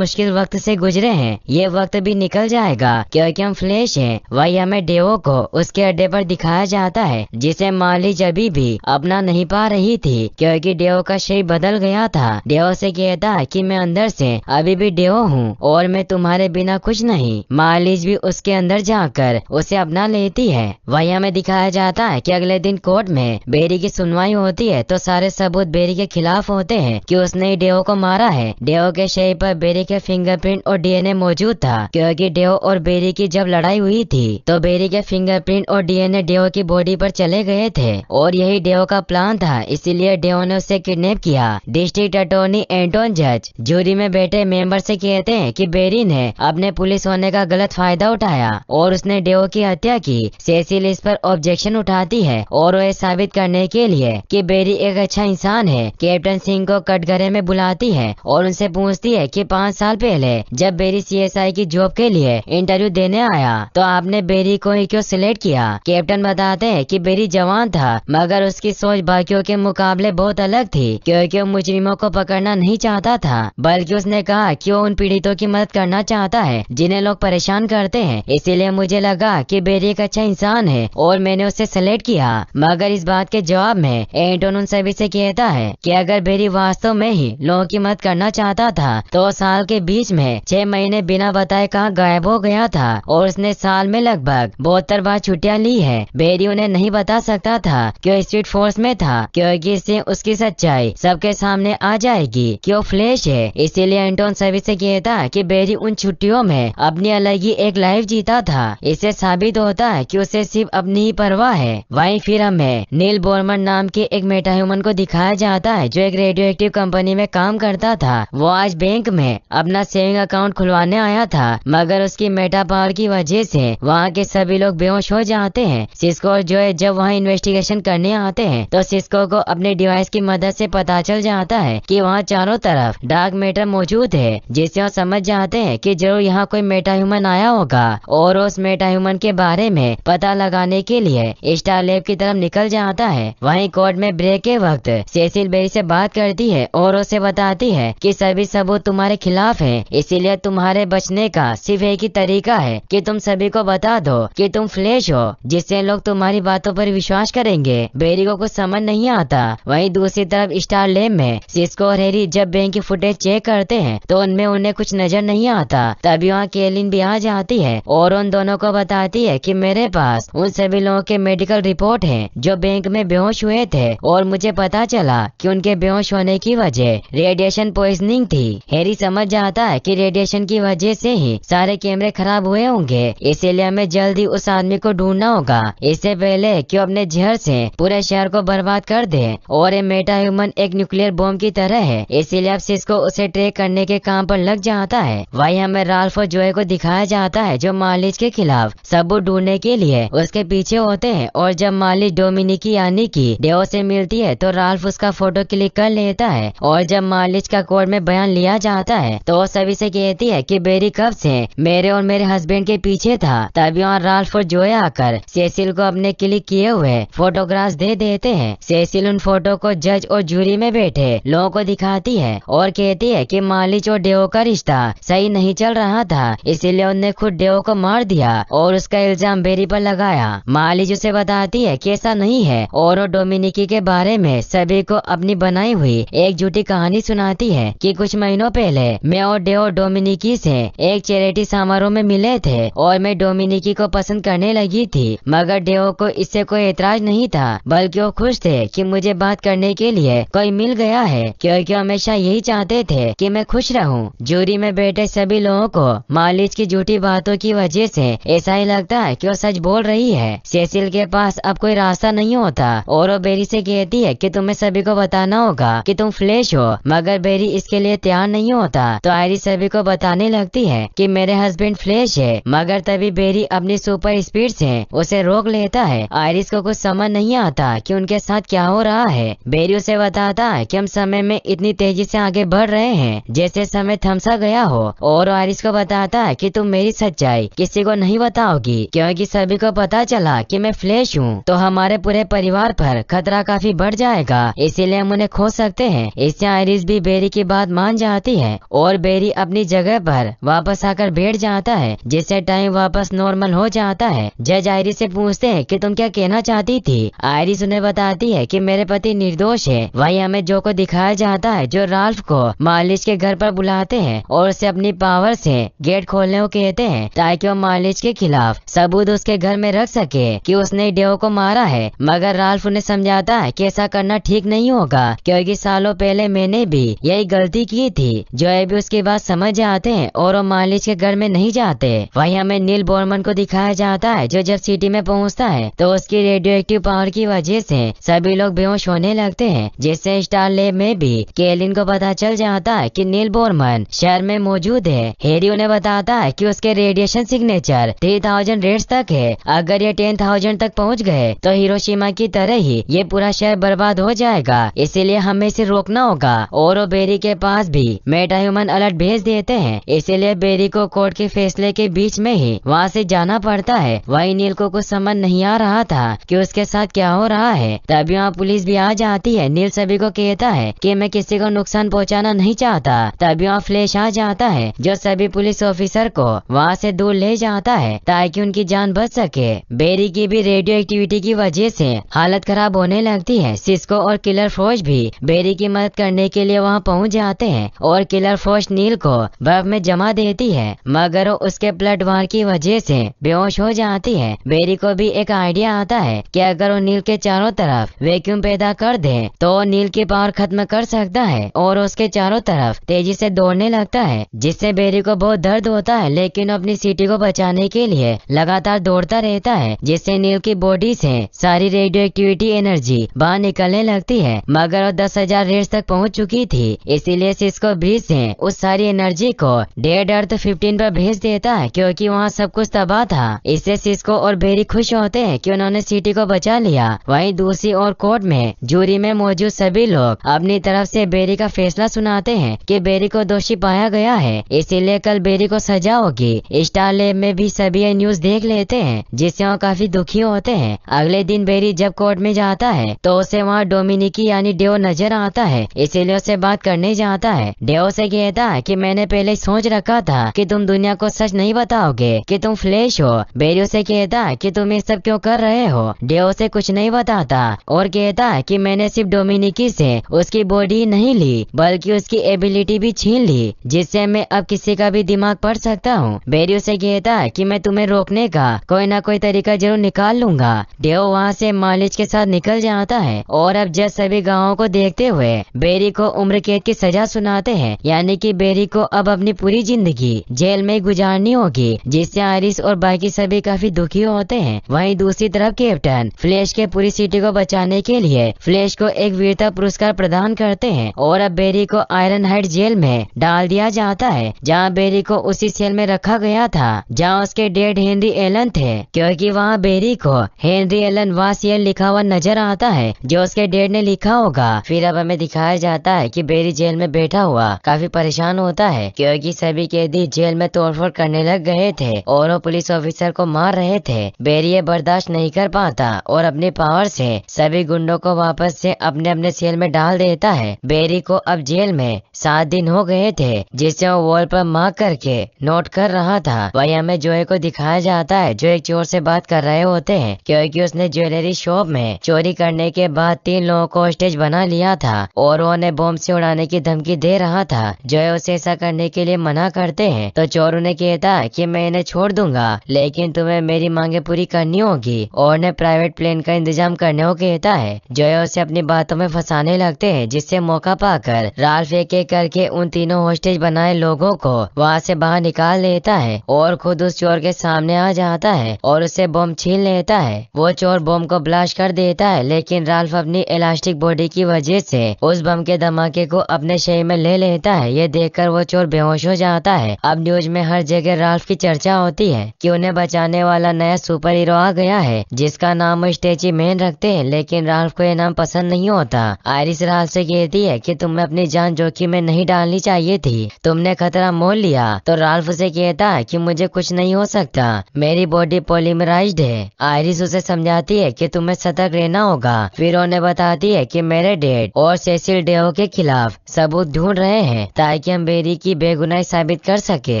मुश्किल वक्त से गुजरे हैं ये वक्त भी निकल जाएगा क्योंकि हम फ्लैश हैं वही हमें डेवो को उसके अड्डे पर दिखाया जाता है जिसे माली जबी भी अपना नहीं पा रही थी क्योंकि डेवो का शरीर बदल गया था डेवो से कहता है की मैं अंदर से अभी भी डेवो हूँ और मैं तुम्हारे बिना कुछ नहीं मालिज भी उसके अंदर जाकर उसे अपना लेती है वही हमें दिखाया जाता है कि अगले दिन कोर्ट में बेरी की सुनवाई होती है तो सारे सबूत बेरी के खिलाफ होते हैं कि उसने डेओ को मारा है डेओ के शरीर पर बेरी के फिंगरप्रिंट और डीएनए मौजूद था क्योंकि डेओ और बेरी की जब लड़ाई हुई थी तो बेरी के फिंगरप्रिंट और डीएनए डेओ की बॉडी पर चले गए थे और यही डेओ का प्लान था इसीलिए डेओ ने उसे किडनेप किया डिस्ट्रिक्ट अटोर्नी एंटोन जज जूरी में बैठे मेंबर से कहते हैं कि बेरी ने अपने पुलिस होने का गलत फायदा उठाया और उसने डेओ की हत्या की सेसिल इस पर ऑब्जेक्शन उठाती है और वह साबित करने के लिए कि बेरी एक अच्छा इंसान है कैप्टन सिंह को कटघरे में बुलाती है और उनसे पूछती है कि पाँच साल पहले जब बेरी सीएसआई की जॉब के लिए इंटरव्यू देने आया तो आपने बेरी को ही क्यों सिलेक्ट किया कैप्टन बताते हैं कि बेरी जवान था मगर उसकी सोच बाकियों के मुकाबले बहुत अलग थी क्योंकि वो मुजरिमों को पकड़ना नहीं चाहता था बल्कि उसने कहा कि वो उन पीड़ितों की मदद करना चाहता है जिन्हें लोग परेशान करते हैं इसीलिए मुझे लगा कि बेरी एक अच्छा इंसान है और मैंने उसे सिलेक्ट किया मगर इस बात के जवाब में एंटोन उन सभी से कहता है कि अगर बेरी वास्तव में ही लोगों की मदद करना चाहता था तो साल के बीच में छह महीने बिना बताए कहाँ गायब हो गया था और उसने साल में लगभग बहत्तर बार छुट्टियाँ ली है बेरी उन्हें नहीं बता सकता था कि स्ट्रीट फोर्स में था क्योंकि इससे उसकी सच्चाई सबके सामने आ जाएगी की वो फ्लैश है इसीलिए एंटोन सभी से कहता की बेरी उन छुट्टियों में अपनी अलग ही एक लाइफ जीता था इससे साबित होता है कि उसे सिर्फ अपनी ही परवाह है वहीं फिर हमें नील बोर्मन नाम के एक मेटा ह्यूमन को दिखाया जाता है जो एक रेडियो एक्टिव कंपनी में काम करता था वो आज बैंक में अपना सेविंग अकाउंट खुलवाने आया था मगर उसकी मेटा पावर की वजह से वहाँ के सभी लोग बेहोश हो जाते हैं सिस्को और जो है जब वहाँ इन्वेस्टिगेशन करने आते हैं तो सिस्को को अपने डिवाइस की मदद ऐसी पता चल जाता है की वहाँ चारों तरफ डार्क मेटर मौजूद है जिससे वो समझ जाते हैं की जरूर यहाँ कोई मेटा ह्यूमन आया होगा और उस मेटा ह्यूमन के बारे में पता लगाने के लिए स्टार लेब की तरफ निकल जाता है है वहीं कोर्ट में ब्रेक के वक्त सेसिल बेरी से बात करती है और उसे बताती है कि सभी सबूत तुम्हारे खिलाफ हैं इसीलिए तुम्हारे बचने का सिर्फ एक ही तरीका है कि तुम सभी को बता दो कि तुम फ्लैश हो जिससे लोग तुम्हारी बातों पर विश्वास करेंगे बेरी को कुछ समझ नहीं आता वही दूसरी तरफ स्टार लेम में सिस्को और हेरी जब बैंक की फुटेज चेक करते हैं तो उनमें उन्हें कुछ नजर नहीं आता तभी वहाँ केलिन भी आ जाती है और उन दोनों को बताती है की मेरे पास उन सभी लोगों के मेडिकल रिपोर्ट है जो बैंक में में बेहोश हुए थे और मुझे पता चला कि उनके बेहोश होने की वजह रेडिएशन पॉइजनिंग थी हैरी समझ जाता है कि रेडिएशन की वजह से ही सारे कैमरे खराब हुए होंगे इसीलिए हमें जल्दी उस आदमी को ढूंढना होगा इससे पहले कि अपने जहर से पूरे शहर को बर्बाद कर दे और ये मेटा ह्यूमन एक न्यूक्लियर बॉम्ब की तरह है इसीलिए अब सिस्को उसे ट्रैक करने के काम पर लग जाता है वही हमें राल्फ और जोए को दिखाया जाता है जो मालिश के खिलाफ सबूत ढूंढने के लिए उसके पीछे होते हैं और जब मालिश डोमिनिकी जाने की डेओ से मिलती है तो राल्फ उसका फोटो क्लिक कर लेता है और जब मालिश का कोर्ट में बयान लिया जाता है तो सभी से कहती है कि बेरी कब से मेरे और मेरे हस्बैंड के पीछे था तभी और राल्फ और जोया आकर सेसिल को अपने क्लिक किए हुए फोटोग्राफ दे देते हैं सेसिल उन फोटो को जज और जूरी में बैठे लोगों को दिखाती है और कहती है की मालिश और डेओ का रिश्ता सही नहीं चल रहा था इसीलिए उनने खुद डेओ को मार दिया और उसका इल्जाम बेरी पर लगाया मालिश उसे बताती है कि ऐसा नहीं है और डोमिनिकी के बारे में सभी को अपनी बनाई हुई एक झूठी कहानी सुनाती है कि कुछ महीनों पहले मैं और डेओ डोमिनिकी से एक चैरिटी समारोह में मिले थे और मैं डोमिनिकी को पसंद करने लगी थी मगर डेओ को इससे कोई ऐतराज नहीं था बल्कि वो खुश थे की मुझे बात करने के लिए कोई मिल गया है क्योंकि हमेशा यही चाहते थे की मैं खुश रहूँ जूरी में बैठे सभी लोगों को मालिश की झूठी बातों की वजह से ऐसा ही लगता है कि वो सच बोल रही है सेसिल के पास अब कोई रास्ता नहीं होता था और वो बेरी से कहती है कि तुम्हें सभी को बताना होगा कि तुम फ्लैश हो मगर बेरी इसके लिए तैयार नहीं होता तो आयरी सभी को बताने लगती है कि मेरे हस्बैंड फ्लैश है मगर तभी बेरी अपनी सुपर स्पीड से उसे रोक लेता है आयरिस को कुछ समझ नहीं आता कि उनके साथ क्या हो रहा है बेरी उसे बताता है कि हम समय में इतनी तेजी से आगे बढ़ रहे हैं जैसे समय थमसा गया हो और आयरिस को बताता है कि तुम मेरी सच्चाई किसी को नहीं बताओगी क्योंकि सभी को पता चला कि मैं फ्लैश हूँ तो हमारे पूरे परिवार परिवार पर खतरा काफी बढ़ जाएगा इसीलिए हम उन्हें खो सकते हैं इससे आयरिस भी बेरी की बात मान जाती है और बेरी अपनी जगह पर वापस आकर बैठ जाता है जिससे टाइम वापस नॉर्मल हो जाता है जज आयरिस से पूछते हैं कि तुम क्या कहना चाहती थी आयरिस उन्हें बताती है कि मेरे पति निर्दोष है वही हमें जो को दिखाया जाता है जो राल्फ को मालिश के घर पर बुलाते हैं और उसे अपनी पावर से गेट खोलने को कहते हैं ताकि वो मालिश के खिलाफ सबूत उसके घर में रख सके कि उसने डेव को मारा है मगर राल्फ ने समझाता है कि ऐसा करना ठीक नहीं होगा क्योंकि सालों पहले मैंने भी यही गलती की थी जो भी उसके बाद समझ जाते हैं और वो मालिश के घर में नहीं जाते वही हमें नील बोर्मन को दिखाया जाता है जो जब सिटी में पहुंचता है तो उसकी रेडियो एक्टिव पावर की वजह से सभी लोग बेहोश होने लगते हैं जिससे स्टार लेब में भी केलिन को पता चल जाता है कि नील बोर्मन शहर में मौजूद है हेरी उन्हें बताता है कि उसके radiation signature three thousand rads तक है अगर ये टेन थाउजेंड तक पहुंच गए तो हिरोशिमा की तरह ही ये पूरा शहर बर्बाद हो जाएगा इसीलिए हमें इसे रोकना होगा और बेरी के पास भी मेटा ह्यूमन अलर्ट भेज देते हैं इसीलिए बेरी को कोर्ट के फैसले के बीच में ही वहाँ से जाना पड़ता है वही नील को कुछ समझ नहीं आ रहा था कि उसके साथ क्या हो रहा है तभी वहाँ पुलिस भी आ जाती है नील सभी को कहता है कि मैं किसी को नुकसान पहुँचाना नहीं चाहता तभी वहाँ फ्लैश आ जाता है जो सभी पुलिस ऑफिसर को वहाँ ऐसी दूर ले जाता है ताकि उनकी जान बच सके बेरी की भी रेडियो एक्टिविटी की वजह से हालत खराब होने लगती है सिस्को और किलर फोज भी बेरी की मदद करने के लिए वहाँ पहुँच जाते हैं और किलर फोज नील को बर्फ में जमा देती है मगर उसके ब्लड वार की वजह से बेहोश हो जाती है बेरी को भी एक आइडिया आता है कि अगर वो नील के चारों तरफ वैक्यूम पैदा कर दे तो नील की पावर खत्म कर सकता है और उसके चारों तरफ तेजी से दौड़ने लगता है जिससे बेरी को बहुत दर्द होता है लेकिन अपनी सिटी को बचाने के लिए लगातार दौड़ता रहता है जिससे नील की बॉडी से सारी रेडियो एक्टिविटी एनर्जी बाहर निकलने लगती है मगर वो दस हजार रेट तक पहुंच चुकी थी इसीलिए सिस्को ब्रिज ऐसी उस सारी एनर्जी को डेड अर्थ फिफ्टीन पर भेज देता है क्योंकि वहाँ सब कुछ तबाह था इससे सिस्को और बेरी खुश होते हैं कि उन्होंने सिटी को बचा लिया वहीं दूसरी ओर कोर्ट में जूरी में मौजूद सभी लोग अपनी तरफ से बेरी का फैसला सुनाते हैं कि बेरी को दोषी पाया गया है इसीलिए कल बेरी को सजा होगी स्टार लेब में भी सभी न्यूज देख लेते हैं जिससे वो काफी दुखी होते हैं अगले दिन बेरी जब कोर्ट में जाता है तो उसे वहाँ डोमिनिकी यानी डेओ नजर आता है इसीलिए उसे बात करने जाता है डेओ से कहता है कि मैंने पहले सोच रखा था कि तुम दुनिया को सच नहीं बताओगे कि तुम फ्लैश हो बेरियो से कहता है कि तुम ये सब क्यों कर रहे हो डेओ से कुछ नहीं बताता और कहता है कि मैंने सिर्फ डोमिनिकी से उसकी बॉडी नहीं ली बल्कि उसकी एबिलिटी भी छीन ली जिससे मैं अब किसी का भी दिमाग पढ़ सकता हूँ बेरियो से कहता है कि मैं तुम्हें रोकने का कोई ना कोई तरीका जरूर निकाल लूंगा डेओ वहाँ से मालिश दस्तावेज के साथ निकल जाता है और अब जज सभी गाँव को देखते हुए बेरी को उम्र कैद की सजा सुनाते हैं यानी की बेरी को अब अपनी पूरी जिंदगी जेल में गुजारनी होगी जिससे आरिस और बाकी सभी काफी दुखी होते हैं वहीं दूसरी तरफ कैप्टन फ्लैश के पूरी सिटी को बचाने के लिए फ्लैश को एक वीरता पुरस्कार प्रदान करते हैं और अब बेरी को आयरन हाइट जेल में डाल दिया जाता है जहाँ बेरी को उसी सेल में रखा गया था जहाँ उसके डेड हेनरी एलन थे क्योंकि वहाँ बेरी को हेनरी एलन वास सेल लिखा लिखा हुआ नजर आता है जो उसके डेड ने लिखा होगा फिर अब हमें दिखाया जाता है कि बेरी जेल में बैठा हुआ काफी परेशान होता है क्योंकि सभी कैदी जेल में तोड़फोड़ करने लग गए थे और वो पुलिस ऑफिसर को मार रहे थे बेरी ये बर्दाश्त नहीं कर पाता और अपने पावर से सभी गुंडों को वापस से अपने अपने सेल में डाल देता है बेरी को अब जेल में सात दिन हो गए थे जिससे वो वॉल पर मार करके नोट कर रहा था वही हमें जोए को दिखाया जाता है जो एक चोर से बात कर रहे होते हैं क्योंकि उसने ज्वेलरी शॉप बॉम्ब में चोरी करने के बाद तीन लोगों को स्टेज बना लिया था और उन्हें बॉम्ब से उड़ाने की धमकी दे रहा था जय उसे ऐसा करने के लिए मना करते हैं तो चोरों ने कहता कि मैं इन्हें छोड़ दूंगा लेकिन तुम्हें मेरी मांगे पूरी करनी होगी और उन्हें प्राइवेट प्लेन का इंतजाम करने को कहता है जय उसे अपनी बातों में फंसाने लगते हैं जिससे मौका पाकर राल्फ एक करके उन तीनों होस्टेज बनाए लोगों को वहाँ ऐसी बाहर निकाल लेता है और खुद उस चोर के सामने आ जाता है और उसे बॉम्ब छीन लेता है वो चोर बॉम्ब को ब्लास्ट बर्दाश्त कर देता है लेकिन राल्फ अपनी इलास्टिक बॉडी की वजह से उस बम के धमाके को अपने शरीर में ले लेता है ये देखकर वो चोर बेहोश हो जाता है अब न्यूज में हर जगह राल्फ की चर्चा होती है कि उन्हें बचाने वाला नया सुपर हीरो आ गया है जिसका नाम स्टेची मैन रखते हैं लेकिन राल्फ को यह नाम पसंद नहीं होता आयरिस राल्फ से कहती है की तुम्हें अपनी जान जोखिम में नहीं डालनी चाहिए थी तुमने खतरा मोल लिया तो राल्फ उसे कहता है कि मुझे कुछ नहीं हो सकता मेरी बॉडी पोलिमराइज है आयरिस उसे समझाती है कि तुम्हें सतर्क रहना होगा फिर उन्हें बताती है कि मेरे डेड और सेसिल डेहो के खिलाफ सबूत ढूंढ रहे हैं ताकि हम बेरी की बेगुनाही साबित कर सके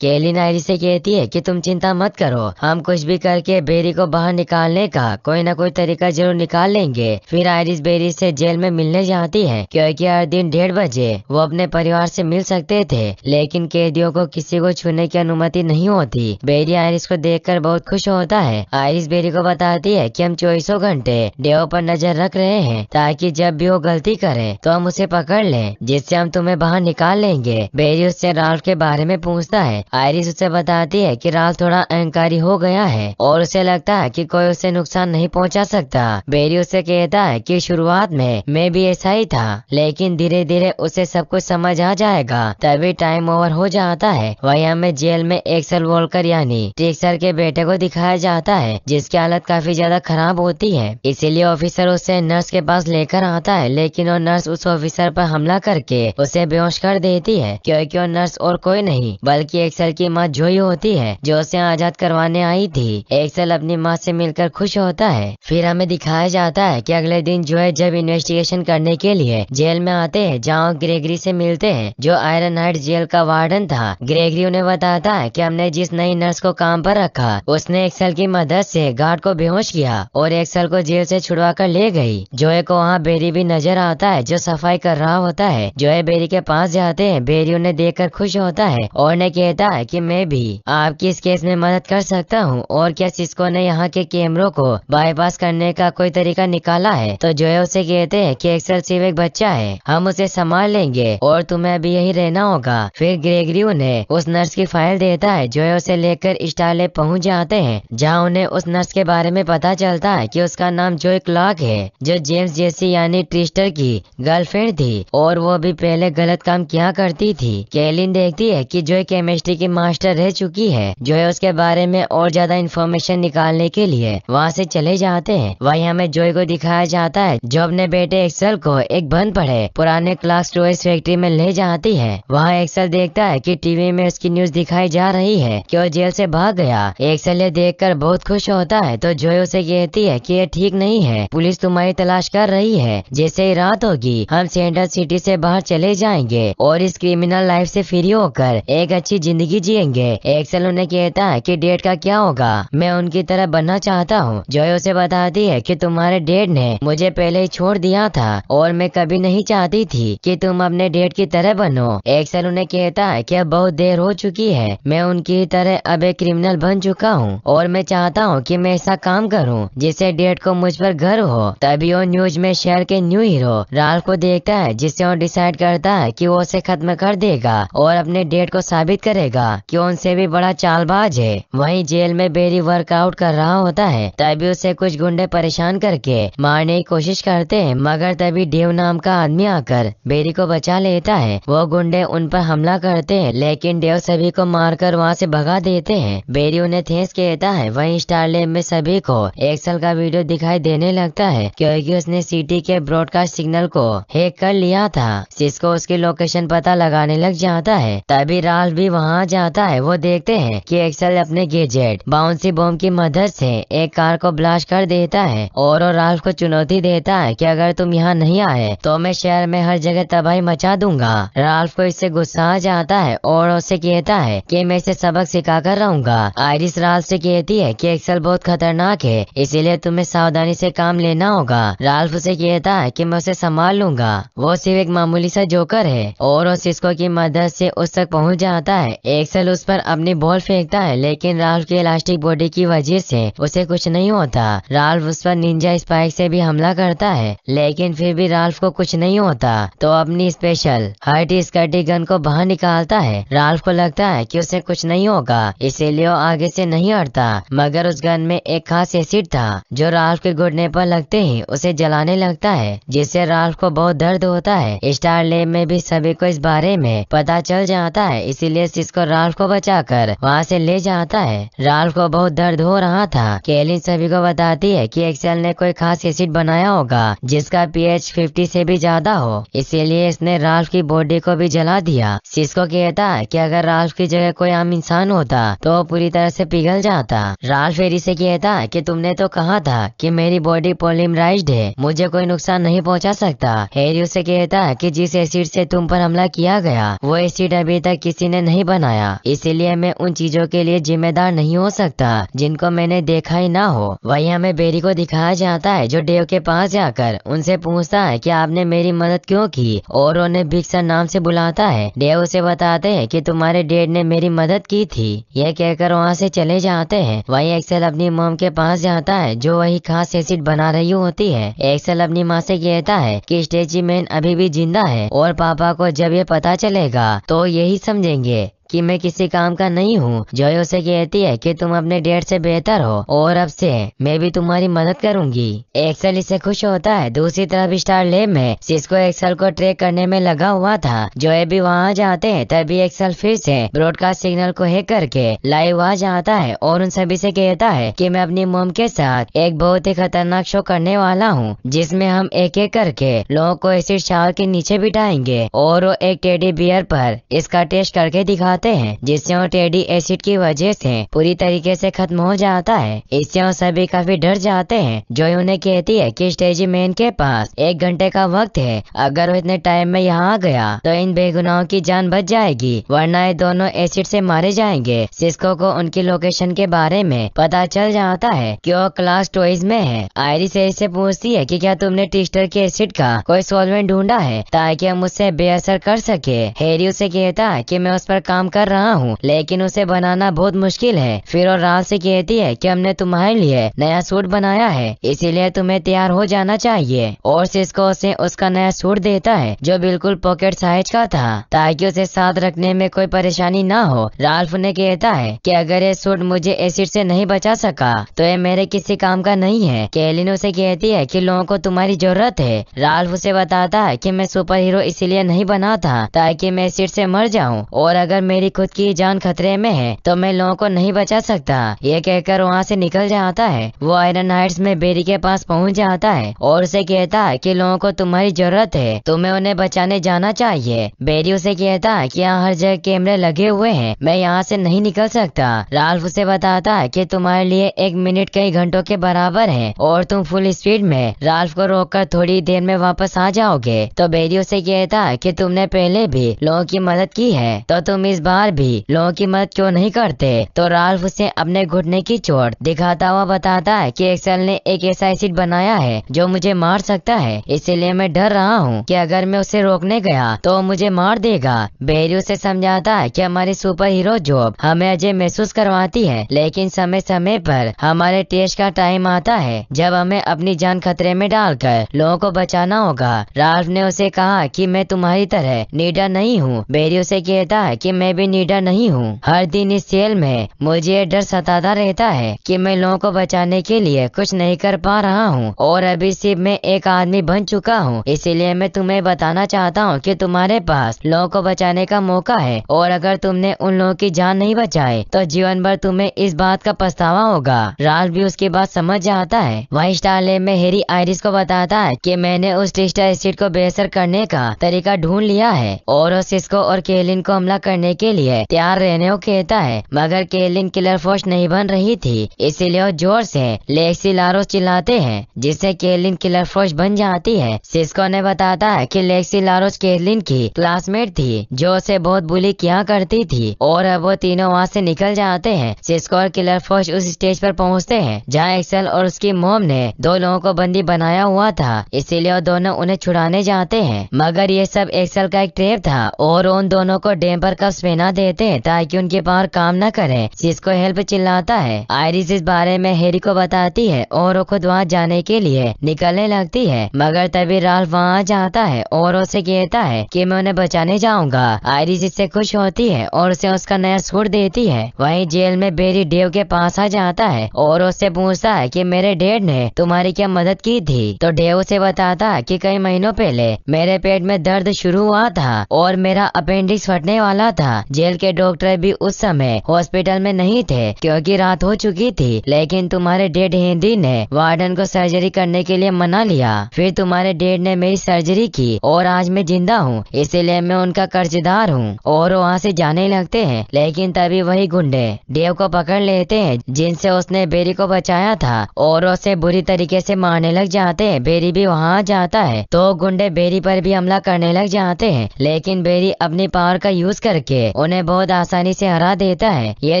केली नायरी ऐसी कहती है की तुम चिंता मत करो हम कुछ भी करके बेरी को बाहर निकालने का कोई ना कोई तरीका जरूर निकाल लेंगे फिर आयरिस बेरी से जेल में मिलने जाती है क्योंकि हर दिन डेढ़ बजे वो अपने परिवार से मिल सकते थे लेकिन कैदियों को किसी को छूने की अनुमति नहीं होती बेरी आयरिस को देखकर बहुत खुश होता है आयरिस बेरी को बताती है कि हम चौबीसों घंटे घंटे डेओ पर नजर रख रहे हैं ताकि जब भी वो गलती करे तो हम उसे पकड़ लें जिससे हम तुम्हें बाहर निकाल लेंगे बेरी उससे राल के बारे में पूछता है आयरिस उसे बताती है कि राल थोड़ा अहंकारी हो गया है और उसे लगता है कि कोई उसे नुकसान नहीं पहुंचा सकता बेरी उसे कहता है कि शुरुआत में मैं भी ऐसा ही था लेकिन धीरे धीरे उसे सब कुछ समझ आ जाएगा तभी टाइम ओवर हो जाता है वही हमें जेल में एक्सल वोलकर यानी ट्रिक्सर के बेटे को दिखाया जाता है जिसकी हालत काफी ज्यादा खराब होती है इसीलिए ऑफिसर उसे नर्स के पास लेकर आता है लेकिन वो नर्स उस ऑफिसर पर हमला करके उसे बेहोश कर देती है क्योंकि वो नर्स और कोई नहीं बल्कि एक्सल की माँ जोई होती है जो उसे आजाद करवाने आई थी एक्सल अपनी माँ से मिलकर खुश होता है फिर हमें दिखाया जाता है कि अगले दिन जो है जब इन्वेस्टिगेशन करने के लिए जेल में आते हैं जहाँ ग्रेगरी से मिलते हैं जो आयरन हाइट जेल का वार्डन था ग्रेगरी उन्हें बताता है कि हमने जिस नई नर्स को काम पर रखा उसने एक्सल की मदद से गार्ड को बेहोश किया और एक्सल को जेल से कर ले गई जोए को वहाँ बेरी भी नजर आता है जो सफाई कर रहा होता है जोए बेरी के पास जाते हैं बेरी उन्हें देखकर खुश होता है और ने कहता है की मैं भी आपकी इस केस में मदद कर सकता हूँ और क्या सिस्को ने यहाँ के कैमरों को बाईपास करने का कोई तरीका निकाला है तो जोए उसे कहते हैं की एक्सल सिर्फ एक बच्चा है हम उसे संभाल लेंगे और तुम्हें अभी यही रहना होगा फिर ग्रेगरी उन्हें उस नर्स की फाइल देता है जोए उसे लेकर स्टाले पहुँच जाते हैं जहाँ उन्हें उस नर्स के बारे में पता चलता है की उसका नाम जोए क्लॉक है जो जेम्स जेसी यानी ट्रिस्टर की गर्लफ्रेंड थी और वो भी पहले गलत काम क्या करती थी कैलिन देखती है कि जो केमिस्ट्री की मास्टर रह चुकी है जोए उसके बारे में और ज्यादा इन्फॉर्मेशन निकालने के लिए वहाँ से चले जाते हैं वही हमें जोय को दिखाया जाता है जो अपने बेटे एक्सल को एक बंद पड़े पुराने क्लास टोयस फैक्ट्री में ले जाती है वहाँ एक्सल देखता है की टीवी में उसकी न्यूज दिखाई जा रही है की वो जेल ऐसी भाग गया एक्सल ये देखकर बहुत खुश होता है तो जोय उसे कहती है की ये ठीक ठीक नहीं है पुलिस तुम्हारी तलाश कर रही है जैसे ही रात होगी हम सेंट्रल सिटी से बाहर चले जाएंगे और इस क्रिमिनल लाइफ से फ्री होकर एक अच्छी जिंदगी जियेंगे एक्सल उन्हें कहता है कि डेट का क्या होगा मैं उनकी तरह बनना चाहता हूँ जॉय उसे बताती है की तुम्हारे डेट ने मुझे पहले ही छोड़ दिया था और मैं कभी नहीं चाहती थी की तुम अपने डेट की तरह बनो एक्सल उन्हें कहता है की अब बहुत देर हो चुकी है मैं उनकी तरह अब एक क्रिमिनल बन चुका हूँ और मैं चाहता हूँ कि मैं ऐसा काम करूँ जिससे डेट को मुझ पर गर्व हो तभी वो न्यूज में शहर के न्यू हीरो राल को देखता है जिससे वो डिसाइड करता है कि वो उसे खत्म कर देगा और अपने डेट को साबित करेगा कि उनसे भी बड़ा चालबाज है वहीं जेल में बेरी वर्कआउट कर रहा होता है तभी उसे कुछ गुंडे परेशान करके मारने की कोशिश करते है मगर तभी डेव नाम का आदमी आकर बेरी को बचा लेता है वो गुंडे उन पर हमला करते है लेकिन डेव सभी को मारकर वहाँ ऐसी भगा देते हैं बेरी उन्हें थेस कहता है वही स्टार में सभी को एक्सल का वीडियो दिखाई देने लगता है क्योंकि उसने सिटी के ब्रॉडकास्ट सिग्नल को हैक कर लिया था सिस्को उसकी लोकेशन पता लगाने लग जाता है तभी राल भी वहाँ जाता है वो देखते हैं की एक्सल अपने गेजेट बाउंसी बॉम्ब की मदद ऐसी एक कार को ब्लास्ट कर देता है और राल राल्फ को चुनौती देता है की अगर तुम यहाँ नहीं आए तो मैं शहर में हर जगह तबाही मचा दूंगा राल्फ को इससे गुस्सा आ जाता है और उसे कहता है कि मैं इसे सबक सिखा कर रहूंगा आयरिस राल से कहती है कि एक्सल बहुत खतरनाक है इसीलिए तुम्हें साफ सावधानी से काम लेना होगा राल्फ उसे कहता है कि मैं उसे संभाल लूंगा वो सिर्फ एक मामूली सा जोकर है और वो सिस्को की मदद से उस तक पहुंच जाता है एक्सल उस पर अपनी बॉल फेंकता है लेकिन राल्फ की इलास्टिक बॉडी की वजह से उसे कुछ नहीं होता राल्फ उस पर निंजा स्पाइक से भी हमला करता है लेकिन फिर भी राल्फ को कुछ नहीं होता तो अपनी स्पेशल हर्ट स्कर्टी गन को बाहर निकालता है राल्फ को लगता है की उसे कुछ नहीं होगा इसीलिए वो आगे से नहीं हटता मगर उस गन में एक खास एसिड था जो राल्फ राल्फ के घुटने पर लगते ही उसे जलाने लगता है जिससे राल्फ को बहुत दर्द होता है स्टार लेब में भी सभी को इस बारे में पता चल जाता है इसीलिए सिस्को राल्फ को बचाकर वहाँ से ले जाता है राल्फ को बहुत दर्द हो रहा था केलिन सभी को बताती है कि एक्सेल ने कोई खास एसिड बनाया होगा जिसका पीएच 50 से भी ज्यादा हो इसीलिए इसने राल्फ की बॉडी को भी जला दिया सिस्को कहता है की अगर राल्फ की जगह कोई आम इंसान होता तो पूरी तरह से पिघल जाता राल्फ फेरी से कहता है कि तुमने तो कहा था कि कि मेरी बॉडी पोलिमराइज्ड है मुझे कोई नुकसान नहीं पहुंचा सकता हैरी उसे कहता है कि जिस एसिड से तुम पर हमला किया गया वो एसिड अभी तक किसी ने नहीं बनाया इसीलिए मैं उन चीजों के लिए जिम्मेदार नहीं हो सकता जिनको मैंने देखा ही ना हो वही हमें बेरी को दिखाया जाता है जो डेव के पास जाकर उनसे पूछता है की आपने मेरी मदद क्यों की और उन्हें बिक्सर नाम ऐसी बुलाता है डेव उसे बताते हैं की तुम्हारे डेड ने मेरी मदद की थी यह कहकर वहाँ ऐसी चले जाते हैं वही एक्सेल अपनी मोम के पास जाता है जो वही खा घास एसिड बना रही होती है एक्सल अपनी माँ से कहता है कि स्टेची मैन अभी भी जिंदा है और पापा को जब ये पता चलेगा तो यही समझेंगे कि मैं किसी काम का नहीं हूँ जयो उसे कहती है कि तुम अपने डेट से बेहतर हो और अब से मैं भी तुम्हारी मदद करूंगी एक्सल इसे खुश होता है दूसरी तरफ स्टार लेब में सिस्को एक्सल को ट्रैक करने में लगा हुआ था जोए भी वहाँ जाते हैं तभी एक्सल फिर से ब्रॉडकास्ट सिग्नल को हैक करके लाइव वहाँ जाता है और उन सभी से कहता है कि मैं अपनी मोम के साथ एक बहुत ही खतरनाक शो करने वाला हूँ जिसमें हम एक एक करके लोगों को एसिड शावर के नीचे बिठाएंगे और वो एक टेडी बियर पर इसका टेस्ट करके दिखा जाते हैं जिससे टेडी एसिड की वजह से पूरी तरीके से खत्म हो जाता है इससे वो सभी काफी डर जाते हैं जो उन्हें कहती है कि स्टेजी मैन के पास एक घंटे का वक्त है अगर वो इतने टाइम में यहाँ आ गया तो इन बेगुनाहों की जान बच जाएगी वरना ये दोनों एसिड से मारे जाएंगे सिस्को को उनकी लोकेशन के बारे में पता चल जाता है कि वो क्लास टोइज में है आयरिस ऐसे पूछती है कि क्या तुमने टिस्टर के एसिड का कोई सोलवेंट ढूंढा है ताकि हम उससे बेअसर कर सके हेरी उसे कहता है कि मैं उस पर काम काम कर रहा हूँ लेकिन उसे बनाना बहुत मुश्किल है फिर और रात से कहती है कि हमने तुम्हारे लिए नया सूट बनाया है इसीलिए तुम्हें तैयार हो जाना चाहिए और सिस्को उसे उसका नया सूट देता है जो बिल्कुल पॉकेट साइज का था ताकि उसे साथ रखने में कोई परेशानी ना हो राल्फ ने कहता है कि अगर ये सूट मुझे एसिड से नहीं बचा सका तो ये मेरे किसी काम का नहीं है केलिन उसे कहती है कि लोगों को तुम्हारी जरूरत है राल्फ उसे बताता है कि मैं सुपर हीरो इसीलिए नहीं बना था ताकि मैं एसिड से मर जाऊं और अगर मैं मेरी खुद की जान खतरे में है तो मैं लोगों को नहीं बचा सकता ये कहकर वहाँ से निकल जाता है वो आयरन हाइट्स में बेरी के पास पहुँच जाता है और उसे कहता है कि लोगों को तुम्हारी जरूरत है तुम्हें उन्हें बचाने जाना चाहिए बेरी उसे कहता है की यहाँ हर जगह कैमरे लगे हुए हैं मैं यहाँ ऐसी नहीं निकल सकता राल्फ उसे बताता है की तुम्हारे लिए एक मिनट कई घंटों के बराबर है और तुम फुल स्पीड में राल्फ को रोक थोड़ी देर में वापस आ जाओगे तो बेरी उसे कहता है की तुमने पहले भी लोगों की मदद की है तो तुम इस बार भी लोगों की मदद क्यों नहीं करते तो राल्फ उसे अपने घुटने की चोट दिखाता हुआ बताता है कि एक्सेल ने एक ऐसा एसिड बनाया है जो मुझे मार सकता है इसीलिए मैं डर रहा हूँ कि अगर मैं उसे रोकने गया तो मुझे मार देगा बेरी उसे समझाता है कि हमारी सुपर हीरो जॉब हमें अजय महसूस करवाती है लेकिन समय समय पर हमारे टेस्ट का टाइम आता है जब हमें अपनी जान खतरे में डालकर लोगों को बचाना होगा राल्फ ने उसे कहा कि मैं तुम्हारी तरह निडर नहीं हूँ बेरी उसे कहता है कि मैं भी नीडर नहीं हूँ हर दिन इस सेल में मुझे डर सताता रहता है कि मैं लोगों को बचाने के लिए कुछ नहीं कर पा रहा हूँ और अभी सिर्फ मैं एक आदमी बन चुका हूँ इसीलिए मैं तुम्हें बताना चाहता हूँ कि तुम्हारे पास लोगों को बचाने का मौका है और अगर तुमने उन लोगों की जान नहीं बचाई तो जीवन भर तुम्हें इस बात का पछतावा होगा राज भी उसकी बात समझ जाता है वही स्टाले में हेरी आयरिस को बताता है की मैंने उस टिस्टा एसिड को बेहसर करने का तरीका ढूंढ लिया है और सिस्को और केलिन को हमला करने के के लिए तैयार रहने को कहता है मगर केलिन किलर फोर्स नहीं बन रही थी इसीलिए वो जोर से लेक्सी लारोस चिल्लाते हैं जिससे केलिन किलर फोर्स बन जाती है सिस्को ने बताता है कि लेक्सी लारोस केलिन की क्लासमेट थी जो उसे बहुत बुली किया करती थी और अब वो तीनों वहाँ से निकल जाते हैं सिस्को और किलर फोर्स उस स्टेज पर पहुँचते हैं जहाँ एक्सल और उसकी मोम ने दो लोगों को बंदी बनाया हुआ था इसीलिए वो दोनों उन्हें छुड़ाने जाते हैं मगर ये सब एक्सल का एक ट्रेप था और उन दोनों को डेम पर कब्ज ना देते ताकि उनके पावर काम न करे जिसको हेल्प चिल्लाता है आयरिस इस बारे में हेरी को बताती है और वो खुद वहाँ जाने के लिए निकलने लगती है मगर तभी राल्फ वहाँ जाता है और उसे कहता है कि मैं उन्हें बचाने जाऊंगा आयरिस इससे खुश होती है और उसे उसका नया सूट देती है वही जेल में बेरी डेव के पास आ जाता है और उससे पूछता है की मेरे डेड ने तुम्हारी क्या मदद की थी तो डेव उसे बताता है की कई महीनों पहले मेरे पेट में दर्द शुरू हुआ था और मेरा अपेंडिक्स फटने वाला था जेल के डॉक्टर भी उस समय हॉस्पिटल में नहीं थे क्योंकि रात हो चुकी थी लेकिन तुम्हारे डेड हिंदी ने वार्डन को सर्जरी करने के लिए मना लिया फिर तुम्हारे डेड ने मेरी सर्जरी की और आज मैं जिंदा हूँ इसीलिए मैं उनका कर्जदार हूँ और वहाँ से जाने लगते हैं लेकिन तभी वही गुंडे देव को पकड़ लेते हैं जिनसे उसने बेरी को बचाया था और उसे बुरी तरीके से मारने लग जाते हैं बेरी भी वहाँ जाता है तो गुंडे बेरी पर भी हमला करने लग जाते हैं लेकिन बेरी अपनी पावर का यूज करके उन्हें बहुत आसानी से हरा देता है ये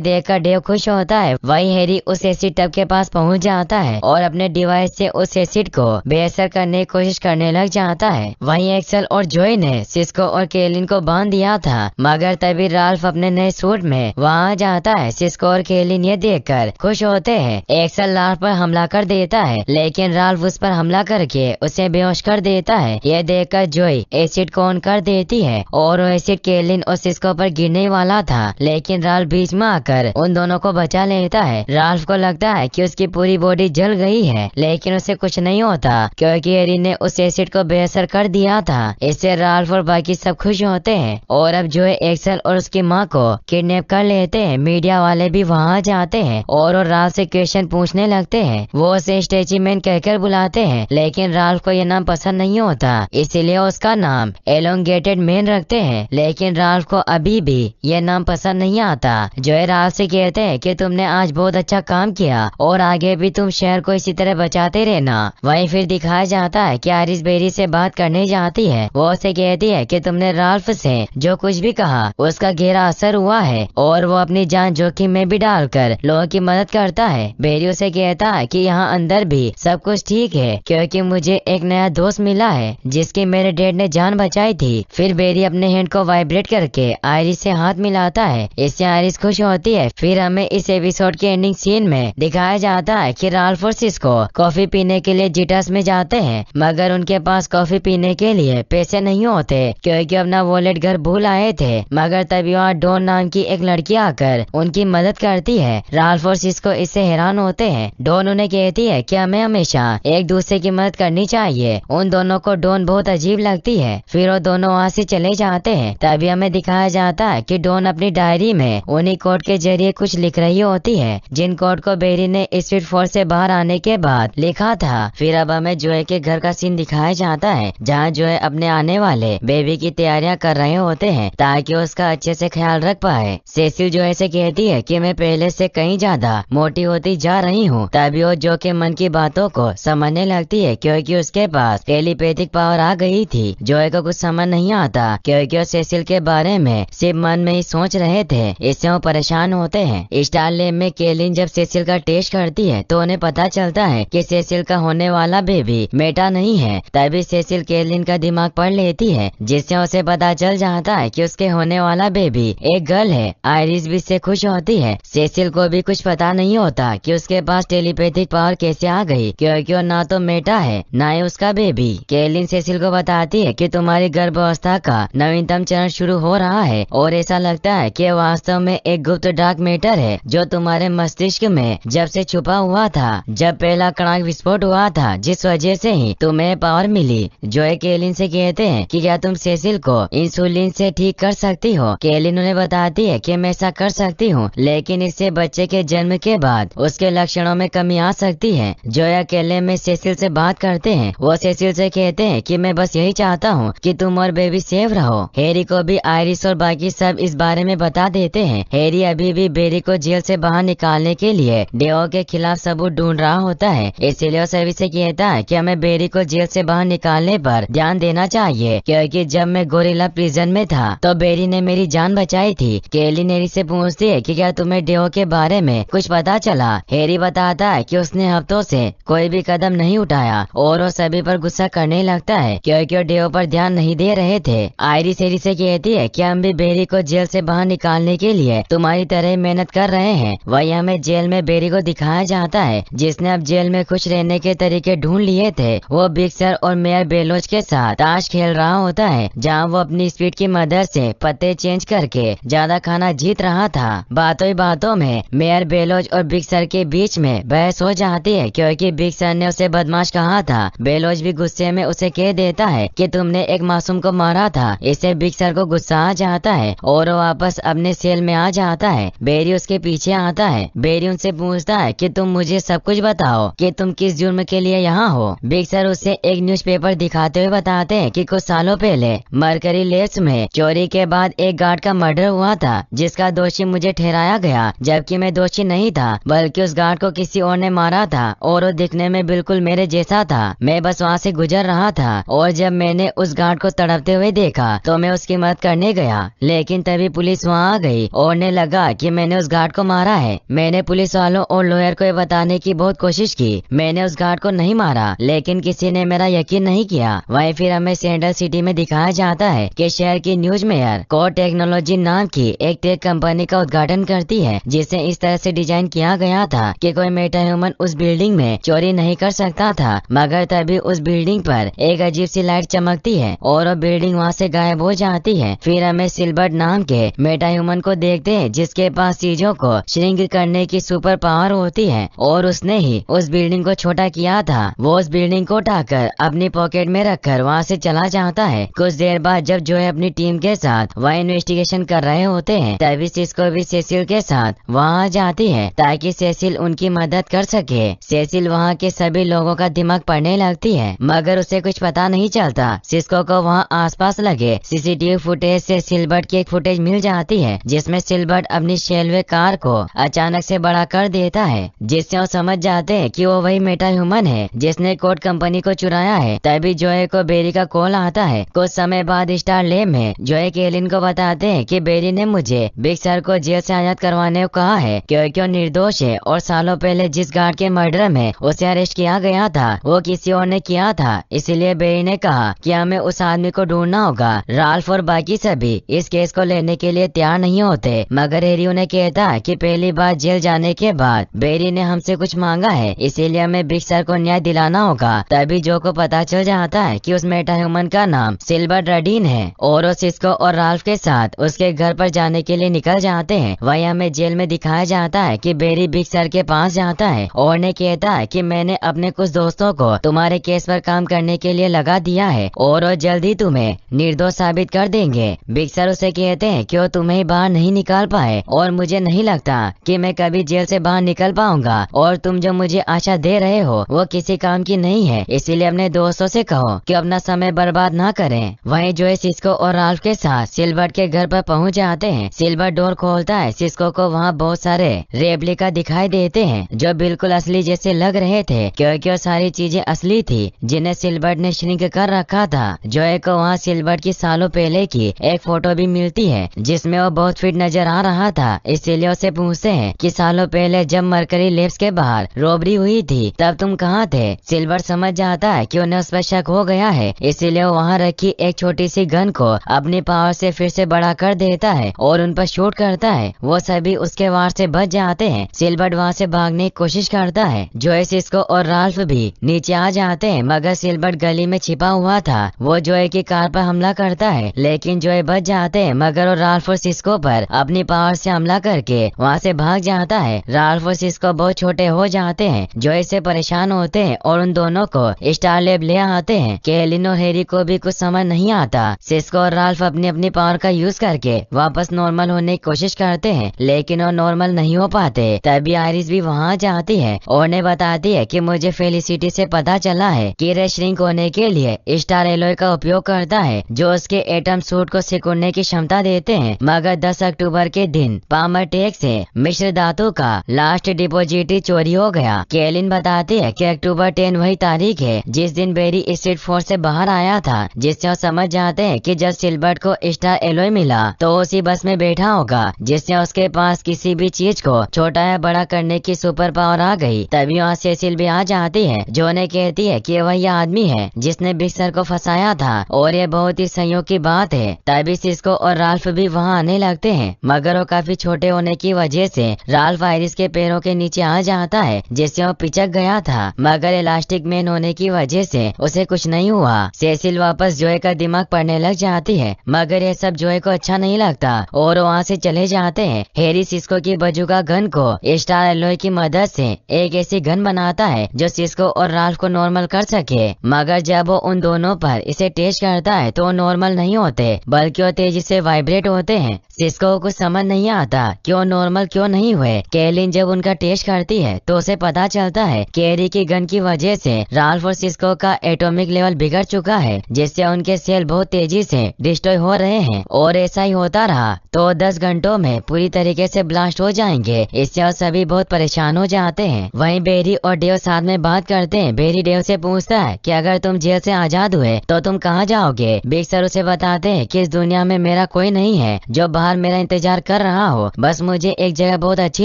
देखकर डेव खुश होता है वही हैरी उस एसिड टब के पास पहुंच जाता है और अपने डिवाइस से उस एसिड को बेअसर करने की कोशिश करने लग जाता है वही एक्सल और जोई ने सिस्को और केलिन को बांध दिया था मगर तभी राल्फ अपने नए सूट में वहाँ जाता है सिस्को और केलिन ये देख खुश होते हैं एक्सल राल्फ पर हमला कर देता है लेकिन राल्फ उस पर हमला करके उसे बेहोश कर देता है ये देख जोई एसिड को ऑन कर देती है और वो एसिड केलिन और सिस्को पर गिरने वाला था लेकिन राल्फ बीच में आकर उन दोनों को बचा लेता है राल्फ को लगता है कि उसकी पूरी बॉडी जल गई है लेकिन उसे कुछ नहीं होता क्योंकि एरिन ने उस एसिड को बेअसर कर दिया था इससे राल्फ और बाकी सब खुश होते हैं और अब जो है एक्सल और उसकी माँ को किडनेप कर लेते हैं मीडिया वाले भी वहाँ जाते हैं और, और राल्फ से क्वेश्चन पूछने लगते हैं वो उसे स्टेची मैन कहकर बुलाते हैं लेकिन राल्फ को यह नाम पसंद नहीं होता इसीलिए उसका नाम एलोंगेटेड मैन रखते हैं लेकिन राल्फ को अभी भी ये नाम पसंद नहीं आता जोयराज से कहते हैं कि तुमने आज बहुत अच्छा काम किया और आगे भी तुम शहर को इसी तरह बचाते रहना वहीं फिर दिखाया जाता है कि आरिस बेरी से बात करने जाती है वो उसे कहती है कि तुमने राल्फ से जो कुछ भी कहा उसका गहरा असर हुआ है और वो अपनी जान जोखिम में भी डालकर लोगों की मदद करता है बेरी उसे कहता है कि यहाँ अंदर भी सब कुछ ठीक है क्योंकि मुझे एक नया दोस्त मिला है जिसकी मेरे डेड ने जान बचाई थी फिर बेरी अपने हैंड को वाइब्रेट करके आयरिस आरिस से हाथ मिलाता है इससे आरिस खुश होती है फिर हमें इस एपिसोड के एंडिंग सीन में दिखाया जाता है कि राल्फ और सिस्को कॉफी पीने के लिए जिटस में जाते हैं मगर उनके पास कॉफी पीने के लिए पैसे नहीं होते क्योंकि अपना वॉलेट घर भूल आए थे मगर तभी वहाँ डोन नाम की एक लड़की आकर उनकी मदद करती है राल्फ और सिस्को इससे हैरान होते हैं डोन उन्हें कहती है की हमें हमेशा एक दूसरे की मदद करनी चाहिए उन दोनों को डोन बहुत अजीब लगती है फिर वो दोनों वहाँ से चले जाते हैं तभी हमें दिखाया जाता होता है कि डॉन अपनी डायरी में उन्हीं कोड के जरिए कुछ लिख रही होती है जिन कोड को बेरी ने स्पीड फोर्स से बाहर आने के बाद लिखा था फिर अब हमें जोए के घर का सीन दिखाया जाता है जहाँ जोए अपने आने वाले बेबी की तैयारियाँ कर रहे होते हैं ताकि उसका अच्छे ऐसी ख्याल रख पाए सेसिल जोए ऐसी कहती है की मैं पहले ऐसी कहीं ज्यादा मोटी होती जा रही हूँ तभी वो जो के मन की बातों को समझने लगती है क्योंकि उसके पास टेलीपैथिक पावर आ गई थी जोए को कुछ समझ नहीं आता क्योंकि वो सेसिल के बारे में से मन में ही सोच रहे थे इससे वो परेशान होते हैं स्टार लेब में केलिन जब सेसिल का टेस्ट करती है तो उन्हें पता चलता है कि सेसिल का होने वाला बेबी मेटा नहीं है तभी सेसिल केलिन का दिमाग पढ़ लेती है जिससे उसे पता चल जाता है कि उसके होने वाला बेबी एक गर्ल है आयरिस भी इससे खुश होती है सेसिल को भी कुछ पता नहीं होता कि उसके पास टेलीपैथिक पावर कैसे आ गई क्योंकि वो ना तो मेटा है ना ही उसका बेबी केलिन सेसिल को बताती है कि तुम्हारी गर्भावस्था का नवीनतम चरण शुरू हो रहा है और और ऐसा लगता है कि वास्तव में एक गुप्त डार्क मैटर है जो तुम्हारे मस्तिष्क में जब से छुपा हुआ था जब पहला कड़ाक विस्फोट हुआ था जिस वजह से ही तुम्हें पावर मिली जो एक एलिन से कहते हैं कि क्या तुम सेसिल को इंसुलिन से ठीक कर सकती हो केलिन उन्हें बताती है कि मैं ऐसा कर सकती हूँ लेकिन इससे बच्चे के जन्म के बाद उसके लक्षणों में कमी आ सकती है जो अकेले में सेसिल से बात करते हैं वो सेसिल से कहते हैं कि मैं बस यही चाहता हूँ कि तुम और बेबी सेफ रहो हेरी को भी आयरिस और बाकी सब इस बारे में बता देते हैं हैरी अभी भी बेरी को जेल से बाहर निकालने के लिए डेओ के खिलाफ सबूत ढूंढ रहा होता है इसीलिए वो सभी से कहता है कि हमें बेरी को जेल से बाहर निकालने पर ध्यान देना चाहिए क्योंकि जब मैं गोरिला प्रिजन में था तो बेरी ने मेरी जान बचाई थी केली नेरी से पूछती है कि क्या तुम्हें डेओ के बारे में कुछ पता चला हैरी बताता है कि उसने हफ्तों से कोई भी कदम नहीं उठाया और वो सभी पर गुस्सा करने लगता है क्योंकि वो डेओ पर ध्यान नहीं दे रहे थे आयरी सेरी से कहती है कि हम भी बेरी बेरी को जेल से बाहर निकालने के लिए तुम्हारी तरह मेहनत कर रहे हैं वही हमें जेल में बेरी को दिखाया जाता है जिसने अब जेल में खुश रहने के तरीके ढूंढ लिए थे वो बिग सर और मेयर बेलोच के साथ ताश खेल रहा होता है जहाँ वो अपनी स्पीड की मदद ऐसी पत्ते चेंज करके ज्यादा खाना जीत रहा था बातों ही बातों में मेयर बेलोच और बिग सर के बीच में बहस हो जाती है क्योंकि बिग सर ने उसे बदमाश कहा था बेलोच भी गुस्से में उसे कह देता है कि तुमने एक मासूम को मारा था इसे बिग सर को गुस्सा आ जाता है है और वापस अपने सेल में आ जाता है बेरी उसके पीछे आता है बेरी उनसे पूछता है कि तुम मुझे सब कुछ बताओ कि तुम किस जुर्म के लिए यहाँ हो बिग सर उसे एक न्यूज़पेपर दिखाते हुए बताते हैं कि कुछ सालों पहले मरकरी लेस में चोरी के बाद एक गार्ड का मर्डर हुआ था जिसका दोषी मुझे ठहराया गया जबकि मैं दोषी नहीं था बल्कि उस गार्ड को किसी और ने मारा था और वो दिखने में बिल्कुल मेरे जैसा था मैं बस वहाँ से गुजर रहा था और जब मैंने उस गार्ड को तड़पते हुए देखा तो मैं उसकी मदद करने गया लेकिन तभी पुलिस वहाँ आ गई और ने लगा कि मैंने उस गार्ड को मारा है मैंने पुलिस वालों और लॉयर को ये बताने की बहुत कोशिश की मैंने उस गार्ड को नहीं मारा लेकिन किसी ने मेरा यकीन नहीं किया वही फिर हमें सेंट्रल सिटी में दिखाया जाता है की शहर की न्यूज मेयर कोर टेक्नोलॉजी नाम की एक टेक कंपनी का उद्घाटन करती है जिसे इस तरह से डिजाइन किया गया था कि कोई मेटा ह्यूमन उस बिल्डिंग में चोरी नहीं कर सकता था मगर तभी उस बिल्डिंग पर एक अजीब सी लाइट चमकती है और वो बिल्डिंग वहाँ से गायब हो जाती है फिर हमें सिल्वर एल्बर्ट नाम के मेटा ह्यूमन को देखते हैं जिसके पास चीजों को श्रिंग करने की सुपर पावर होती है और उसने ही उस बिल्डिंग को छोटा किया था वो उस बिल्डिंग को उठाकर अपनी पॉकेट में रखकर वहाँ से चला जाता है कुछ देर बाद जब जो है अपनी टीम के साथ वह इन्वेस्टिगेशन कर रहे होते हैं तभी सिस्को भी सेसिल के साथ वहाँ जाती है ताकि सेसिल उनकी मदद कर सके सेसिल वहाँ के सभी लोगों का दिमाग पड़ने लगती है मगर उसे कुछ पता नहीं चलता सिस्को को वहाँ आसपास लगे सीसीटीवी फुटेज से सिलबर्ट की एक फुटेज मिल जाती है जिसमें सिल्बर्ट अपनी शेलवे कार को अचानक से बड़ा कर देता है जिससे वो समझ जाते हैं कि वो वही मेटा ह्यूमन है जिसने कोट कंपनी को चुराया है तभी जोए को बेरी का कॉल आता है कुछ समय बाद स्टार लेम है जोए केलिन को बताते हैं कि बेरी ने मुझे बिग सर को जेल से आजाद करवाने को कहा है क्योंकि वो निर्दोष है और सालों पहले जिस गार्ड के मर्डर में उसे अरेस्ट किया गया था वो किसी और ने किया था इसलिए बेरी ने कहा कि हमें उस आदमी को ढूंढना होगा राल्फ और बाकी सभी इस केस केस को लेने के लिए तैयार नहीं होते मगर हेरी उन्हें कहता कि पहली बार जेल जाने के बाद बेरी ने हमसे कुछ मांगा है इसीलिए हमें बिग सर को न्याय दिलाना होगा तभी जो को पता चल जाता है कि उस मेटा ह्यूमन का नाम सिल्वर डडीन है और सिस्को और राल्फ के साथ उसके घर पर जाने के लिए निकल जाते हैं वही हमें जेल में दिखाया जाता है कि बेरी बिग सर के पास जाता है और ने कहता है कि मैंने अपने कुछ दोस्तों को तुम्हारे केस पर काम करने के लिए लगा दिया है और वो जल्द ही तुम्हें निर्दोष साबित कर देंगे बिग सर उसे किए थे क्यों तुम्हें बाहर नहीं निकाल पाए और मुझे नहीं लगता कि मैं कभी जेल से बाहर निकल पाऊंगा और तुम जो मुझे आशा दे रहे हो वो किसी काम की नहीं है इसीलिए अपने दोस्तों से कहो कि अपना समय बर्बाद ना करें वही जो है सिस्को और राल्फ के साथ सिल्वर के घर पर पहुंच जाते हैं सिल्वर डोर खोलता है सिस्को को वहाँ बहुत सारे रेबलिका दिखाई देते हैं जो बिल्कुल असली जैसे लग रहे थे क्योंकि वो सारी चीजें असली थी जिन्हें सिल्वर ने श्रिंक कर रखा था जोए को वहाँ सिल्वर की सालों पहले की एक फोटो भी मिल मिलती है जिसमें वो बहुत फिट नजर आ रहा था इसीलिए उसे पूछते हैं कि सालों पहले जब मरकरी लेब्स के बाहर रोबरी हुई थी तब तुम कहाँ थे सिल्वर समझ जाता है कि उन्हें उस पर शक हो गया है इसीलिए वहाँ रखी एक छोटी सी गन को अपनी पावर से फिर से बड़ा कर देता है और उन पर शूट करता है वो सभी उसके वार से बच जाते हैं सिल्वर वहाँ से भागने की कोशिश करता है जोएस इसको और राल्फ भी नीचे आ जाते हैं मगर सिल्बर्ट गली में छिपा हुआ था वो जोए की कार पर हमला करता है लेकिन जोए बच जाते हैं मगर वो राल्फ और सिस्को पर अपनी पावर से हमला करके वहाँ से भाग जाता है राल्फ और सिस्को बहुत छोटे हो जाते हैं जो इससे परेशान होते हैं और उन दोनों को स्टार लेब ले आते हैं केलिन और हेरी को भी कुछ समझ नहीं आता सिस्को और राल्फ अपनी अपनी पावर का यूज करके वापस नॉर्मल होने की कोशिश करते हैं लेकिन वो नॉर्मल नहीं हो पाते तभी आयरिस भी वहाँ जाती है और ने बताती है की मुझे फेलिसिटी ऐसी पता चला है की रेशरिंग होने के लिए स्टार एलोय का उपयोग करता है जो उसके एटम सूट को सिकुड़ने की क्षमता देते हैं मगर 10 अक्टूबर के दिन पामर टेक से मिश्र धातु का लास्ट डिपोजिट चोरी हो गया केलिन बताते हैं कि अक्टूबर 10 वही तारीख है जिस दिन बेरी स्ट्रीट फोर्स से बाहर आया था जिससे वो समझ जाते हैं कि जब सिल्बर्ट को स्टार एलोय मिला तो उसी बस में बैठा होगा जिससे उसके पास किसी भी चीज को छोटा या बड़ा करने की सुपर पावर आ गई तभी वहाँ सेसिल भी आ जाती है जो ने कहती है की वही आदमी है जिसने बिक्सर को फंसाया था और ये बहुत ही संयोग की बात है तभी सिस्को और राल्फ भी वहाँ आने लगते हैं मगर वो काफी छोटे होने की वजह से राल्फ आयरिस के पैरों के नीचे आ जाता है जिससे वो पिचक गया था मगर इलास्टिक मैन होने की वजह से उसे कुछ नहीं हुआ सेसिल वापस जोए का दिमाग पड़ने लग जाती है मगर ये सब जोए को अच्छा नहीं लगता और वहाँ ऐसी चले जाते हैं हेरी सिस्को की का गन को स्टार एलोई की मदद ऐसी एक ऐसी गन बनाता है जो सिस्को और राल्फ को नॉर्मल कर सके मगर जब वो उन दोनों आरोप इसे टेस्ट करता है तो नॉर्मल नहीं होते बल्कि वो तेजी से से वाइब्रेट होते हैं सिस्को को कुछ समझ नहीं आता क्यों नॉर्मल क्यों नहीं हुए कैलिन जब उनका टेस्ट करती है तो उसे पता चलता है कैरी की गन की वजह से राल्फ और सिस्को का एटॉमिक लेवल बिगड़ चुका है जिससे उनके सेल बहुत तेजी से डिस्ट्रॉय हो रहे हैं और ऐसा ही होता रहा तो दस घंटों में पूरी तरीके ऐसी ब्लास्ट हो जाएंगे इससे सभी बहुत परेशान हो जाते हैं वही बेरी और डेव साथ में बात करते हैं बेरी डेव ऐसी पूछता है की अगर तुम जेल ऐसी आजाद हुए तो तुम कहाँ जाओगे बिग सर उसे बताते हैं कि इस दुनिया में मेरा ऐसा कोई नहीं है जो बाहर मेरा इंतजार कर रहा हो बस मुझे एक जगह बहुत अच्छी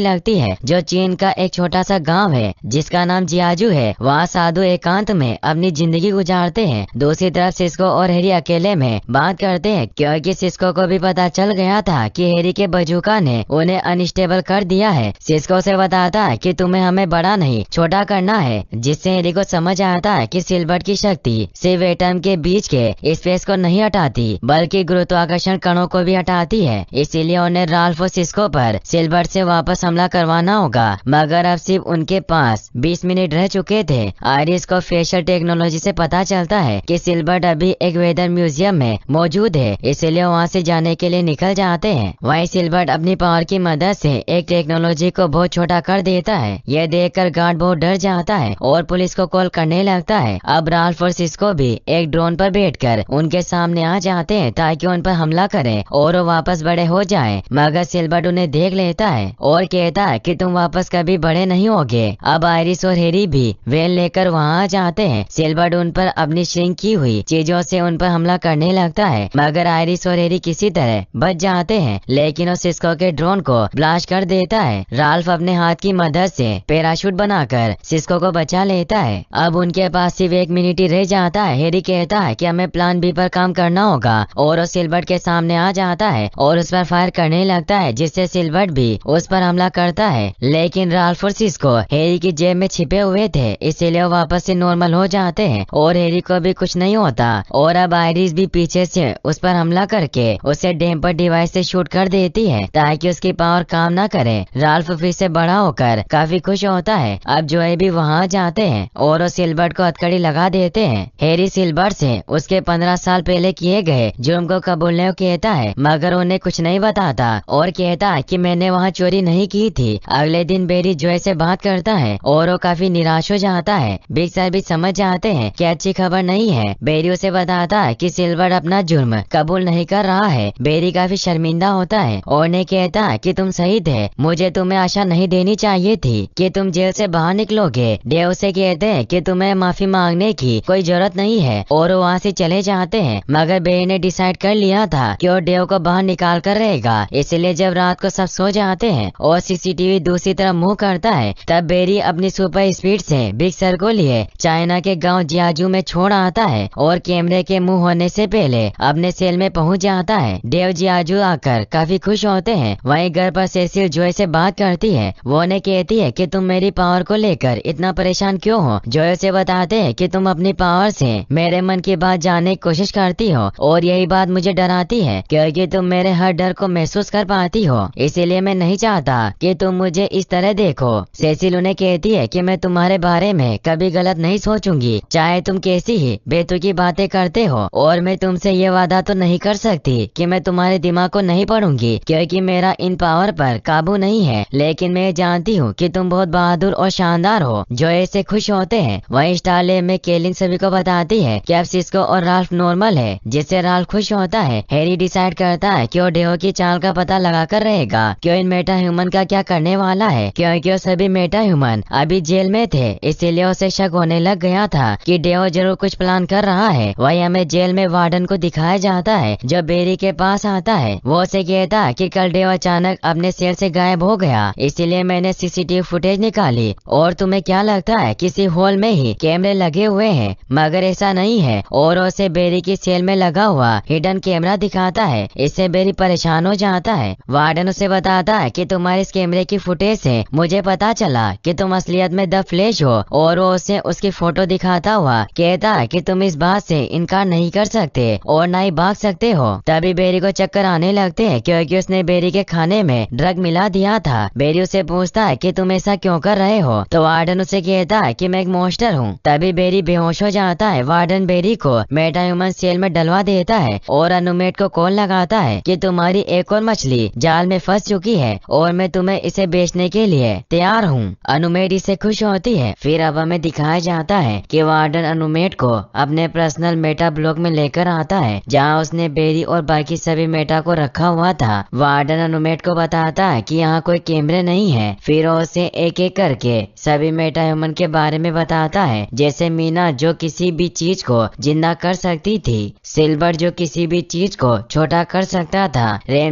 लगती है जो चीन का एक छोटा सा गाँव है जिसका नाम जियाजू है वहाँ साधु एकांत में अपनी जिंदगी गुजारते हैं दूसरी तरफ सिस्को और हेरी अकेले में बात करते हैं क्योंकि सिस्को को भी पता चल गया था कि हेरी के बजूका ने उन्हें अनस्टेबल कर दिया है सिस्को से बताता है कि तुम्हें हमें बड़ा नहीं छोटा करना है जिससे हेरी को समझ आता है कि सिल्वर की शक्ति सिर्फ एटम के बीच के स्पेस को नहीं हटाती बल्कि गुरुत्वाकर्षण कणों को भी हटाती है इसीलिए उन्हें राल्फ सिस्को पर सिल्वर से वापस हमला करवाना होगा मगर अब सिर्फ उनके पास 20 मिनट रह चुके थे आयरिस को फेशियल टेक्नोलॉजी से पता चलता है कि सिल्वर अभी एक वेदर म्यूजियम में मौजूद है इसीलिए वहाँ से जाने के लिए निकल जाते हैं वही सिल्वर अपनी पावर की मदद ऐसी एक टेक्नोलॉजी को बहुत छोटा कर देता है यह देख गार्ड बहुत डर जाता है और पुलिस को कॉल करने लगता है अब राल्फ और सिस्को भी एक ड्रोन आरोप बैठ उनके सामने आ जाते हैं ताकि उन पर हमला कर करे और वो वापस बड़े हो जाए मगर सिलबर्ट उन्हें देख लेता है और कहता है कि तुम वापस कभी बड़े नहीं होगे अब आयरिस और हेरी भी वेल लेकर वहाँ जाते हैं सिलबर्ट उन पर अपनी श्रिंक की हुई चीजों से उन पर हमला करने लगता है मगर आयरिस और हेरी किसी तरह बच जाते हैं लेकिन वो सिस्को के ड्रोन को ब्लास्ट कर देता है राल्फ अपने हाथ की मदद ऐसी पैराशूट बनाकर सिस्को को बचा लेता है अब उनके पास सिर्फ एक मिनट ही रह जाता है हेरी कहता है की हमें प्लान बी पर काम करना होगा और सिल्बर्ट के सामने सामने आ जाता है और उस पर फायर करने लगता है जिससे सिल्वर्ट भी उस पर हमला करता है लेकिन रालफोर्सिस को हेरी की जेब में छिपे हुए थे इसीलिए वो वापस से नॉर्मल हो जाते हैं और हेरी को भी कुछ नहीं होता और अब आयरिस भी पीछे से उस पर हमला करके उसे डेम्पर डिवाइस से शूट कर देती है ताकि उसकी पावर काम ना करे राल्फ फिर से बड़ा होकर काफी खुश होता है अब जोए भी वहाँ जाते हैं और वो सिल्बर्ट को हथकड़ी लगा देते हैं हेरी सिल्बर्ट से उसके पंद्रह साल पहले किए गए जुर्म को कबूलने के लेता है मगर उन्हें कुछ नहीं बताता और कहता कि मैंने वहाँ चोरी नहीं की थी अगले दिन बेरी जो से बात करता है और वो काफी निराश हो जाता है बिग सर भी समझ जाते हैं कि अच्छी खबर नहीं है बेरी उसे बताता है कि सिल्वर अपना जुर्म कबूल नहीं कर रहा है बेरी काफी शर्मिंदा होता है और उन्हें कहता है कि तुम सही थे मुझे तुम्हें आशा नहीं देनी चाहिए थी कि तुम जेल से बाहर निकलोगे डेव उसे कहते हैं कि तुम्हें माफी मांगने की कोई जरूरत नहीं है और वहाँ से चले जाते हैं मगर बेरी ने डिसाइड कर लिया था कि वो डेव को बाहर निकाल कर रहेगा इसलिए जब रात को सब सो जाते हैं और सीसीटीवी दूसरी तरफ मुंह करता है तब बेरी अपनी सुपर स्पीड से बिग सर को लिए चाइना के गांव जियाजू में छोड़ आता है और कैमरे के मुंह होने से पहले अपने सेल में पहुंच जाता है डेव जियाजू आकर काफी खुश होते हैं वहीं घर पर सेसिल जोय से बात करती है वो उन्हें कहती है कि तुम मेरी पावर को लेकर इतना परेशान क्यों हो जोय से बताते हैं कि तुम अपनी पावर से मेरे मन की बात जानने की कोशिश करती हो और यही बात मुझे डराती है है क्योंकि तुम मेरे हर डर को महसूस कर पाती हो इसीलिए मैं नहीं चाहता कि तुम मुझे इस तरह देखो सेसिल उन्हें कहती है कि मैं तुम्हारे बारे में कभी गलत नहीं सोचूंगी चाहे तुम कैसी ही बेतुकी बातें करते हो और मैं तुमसे ये वादा तो नहीं कर सकती कि मैं तुम्हारे दिमाग को नहीं पढ़ूंगी क्योंकि मेरा इन पावर पर काबू नहीं है लेकिन मैं जानती हूँ कि तुम बहुत बहादुर और शानदार हो जो ऐसे खुश होते हैं वही स्टाले में केलिन सभी को बताती है कि अब सिस्को और राल्फ नॉर्मल है जिससे राल्फ खुश होता है हेरी डिसाइड करता है क्यों डेहो की चाल का पता लगाकर रहेगा क्यों इन मेटा ह्यूमन का क्या करने वाला है क्योंकि सभी मेटा ह्यूमन अभी जेल में थे इसीलिए उसे शक होने लग गया था कि डेहो जरूर कुछ प्लान कर रहा है वही हमें जेल में वार्डन को दिखाया जाता है जब बेरी के पास आता है वो उसे कहता है कि कल डेहो अचानक अपने सेल से गायब हो गया इसीलिए मैंने सीसीटीवी फुटेज निकाली और तुम्हें क्या लगता है किसी हॉल में ही कैमरे लगे हुए हैं मगर ऐसा नहीं है और उसे बेरी की सेल में लगा हुआ हिडन कैमरा दिखा आता है इससे बेरी परेशान हो जाता है वार्डन उसे बताता है कि तुम्हारे इस कैमरे की फुटेज से मुझे पता चला कि तुम असलियत में द फ्लैश हो और वो उसे उसकी फोटो दिखाता हुआ कहता है कि तुम इस बात से इनकार नहीं कर सकते और ना ही भाग सकते हो तभी बेरी को चक्कर आने लगते है क्योंकि उसने बेरी के खाने में ड्रग मिला दिया था बेरी उसे पूछता है की तुम ऐसा क्यों कर रहे हो तो वार्डन उसे कहता है की मैं एक मोस्टर हूँ तभी बेरी बेहोश हो जाता है वार्डन बेरी को मेटा ह्यूमन सेल में डलवा देता है और अनुमेट को कौन लगाता है कि तुम्हारी एक और मछली जाल में फंस चुकी है और मैं तुम्हें इसे बेचने के लिए तैयार हूँ अनुमेट इसे खुश होती है फिर अब हमें दिखाया जाता है कि वार्डन अनुमेट को अपने पर्सनल मेटा ब्लॉक में लेकर आता है जहाँ उसने बेरी और बाकी सभी मेटा को रखा हुआ था वार्डन अनुमेट को बताता है की यहाँ कोई कैमरे नहीं है फिर उसे एक एक करके सभी मेटा ह्यूमन के बारे में बताता है जैसे मीना जो किसी भी चीज को जिंदा कर सकती थी सिल्वर जो किसी भी चीज को छोटा कर सकता था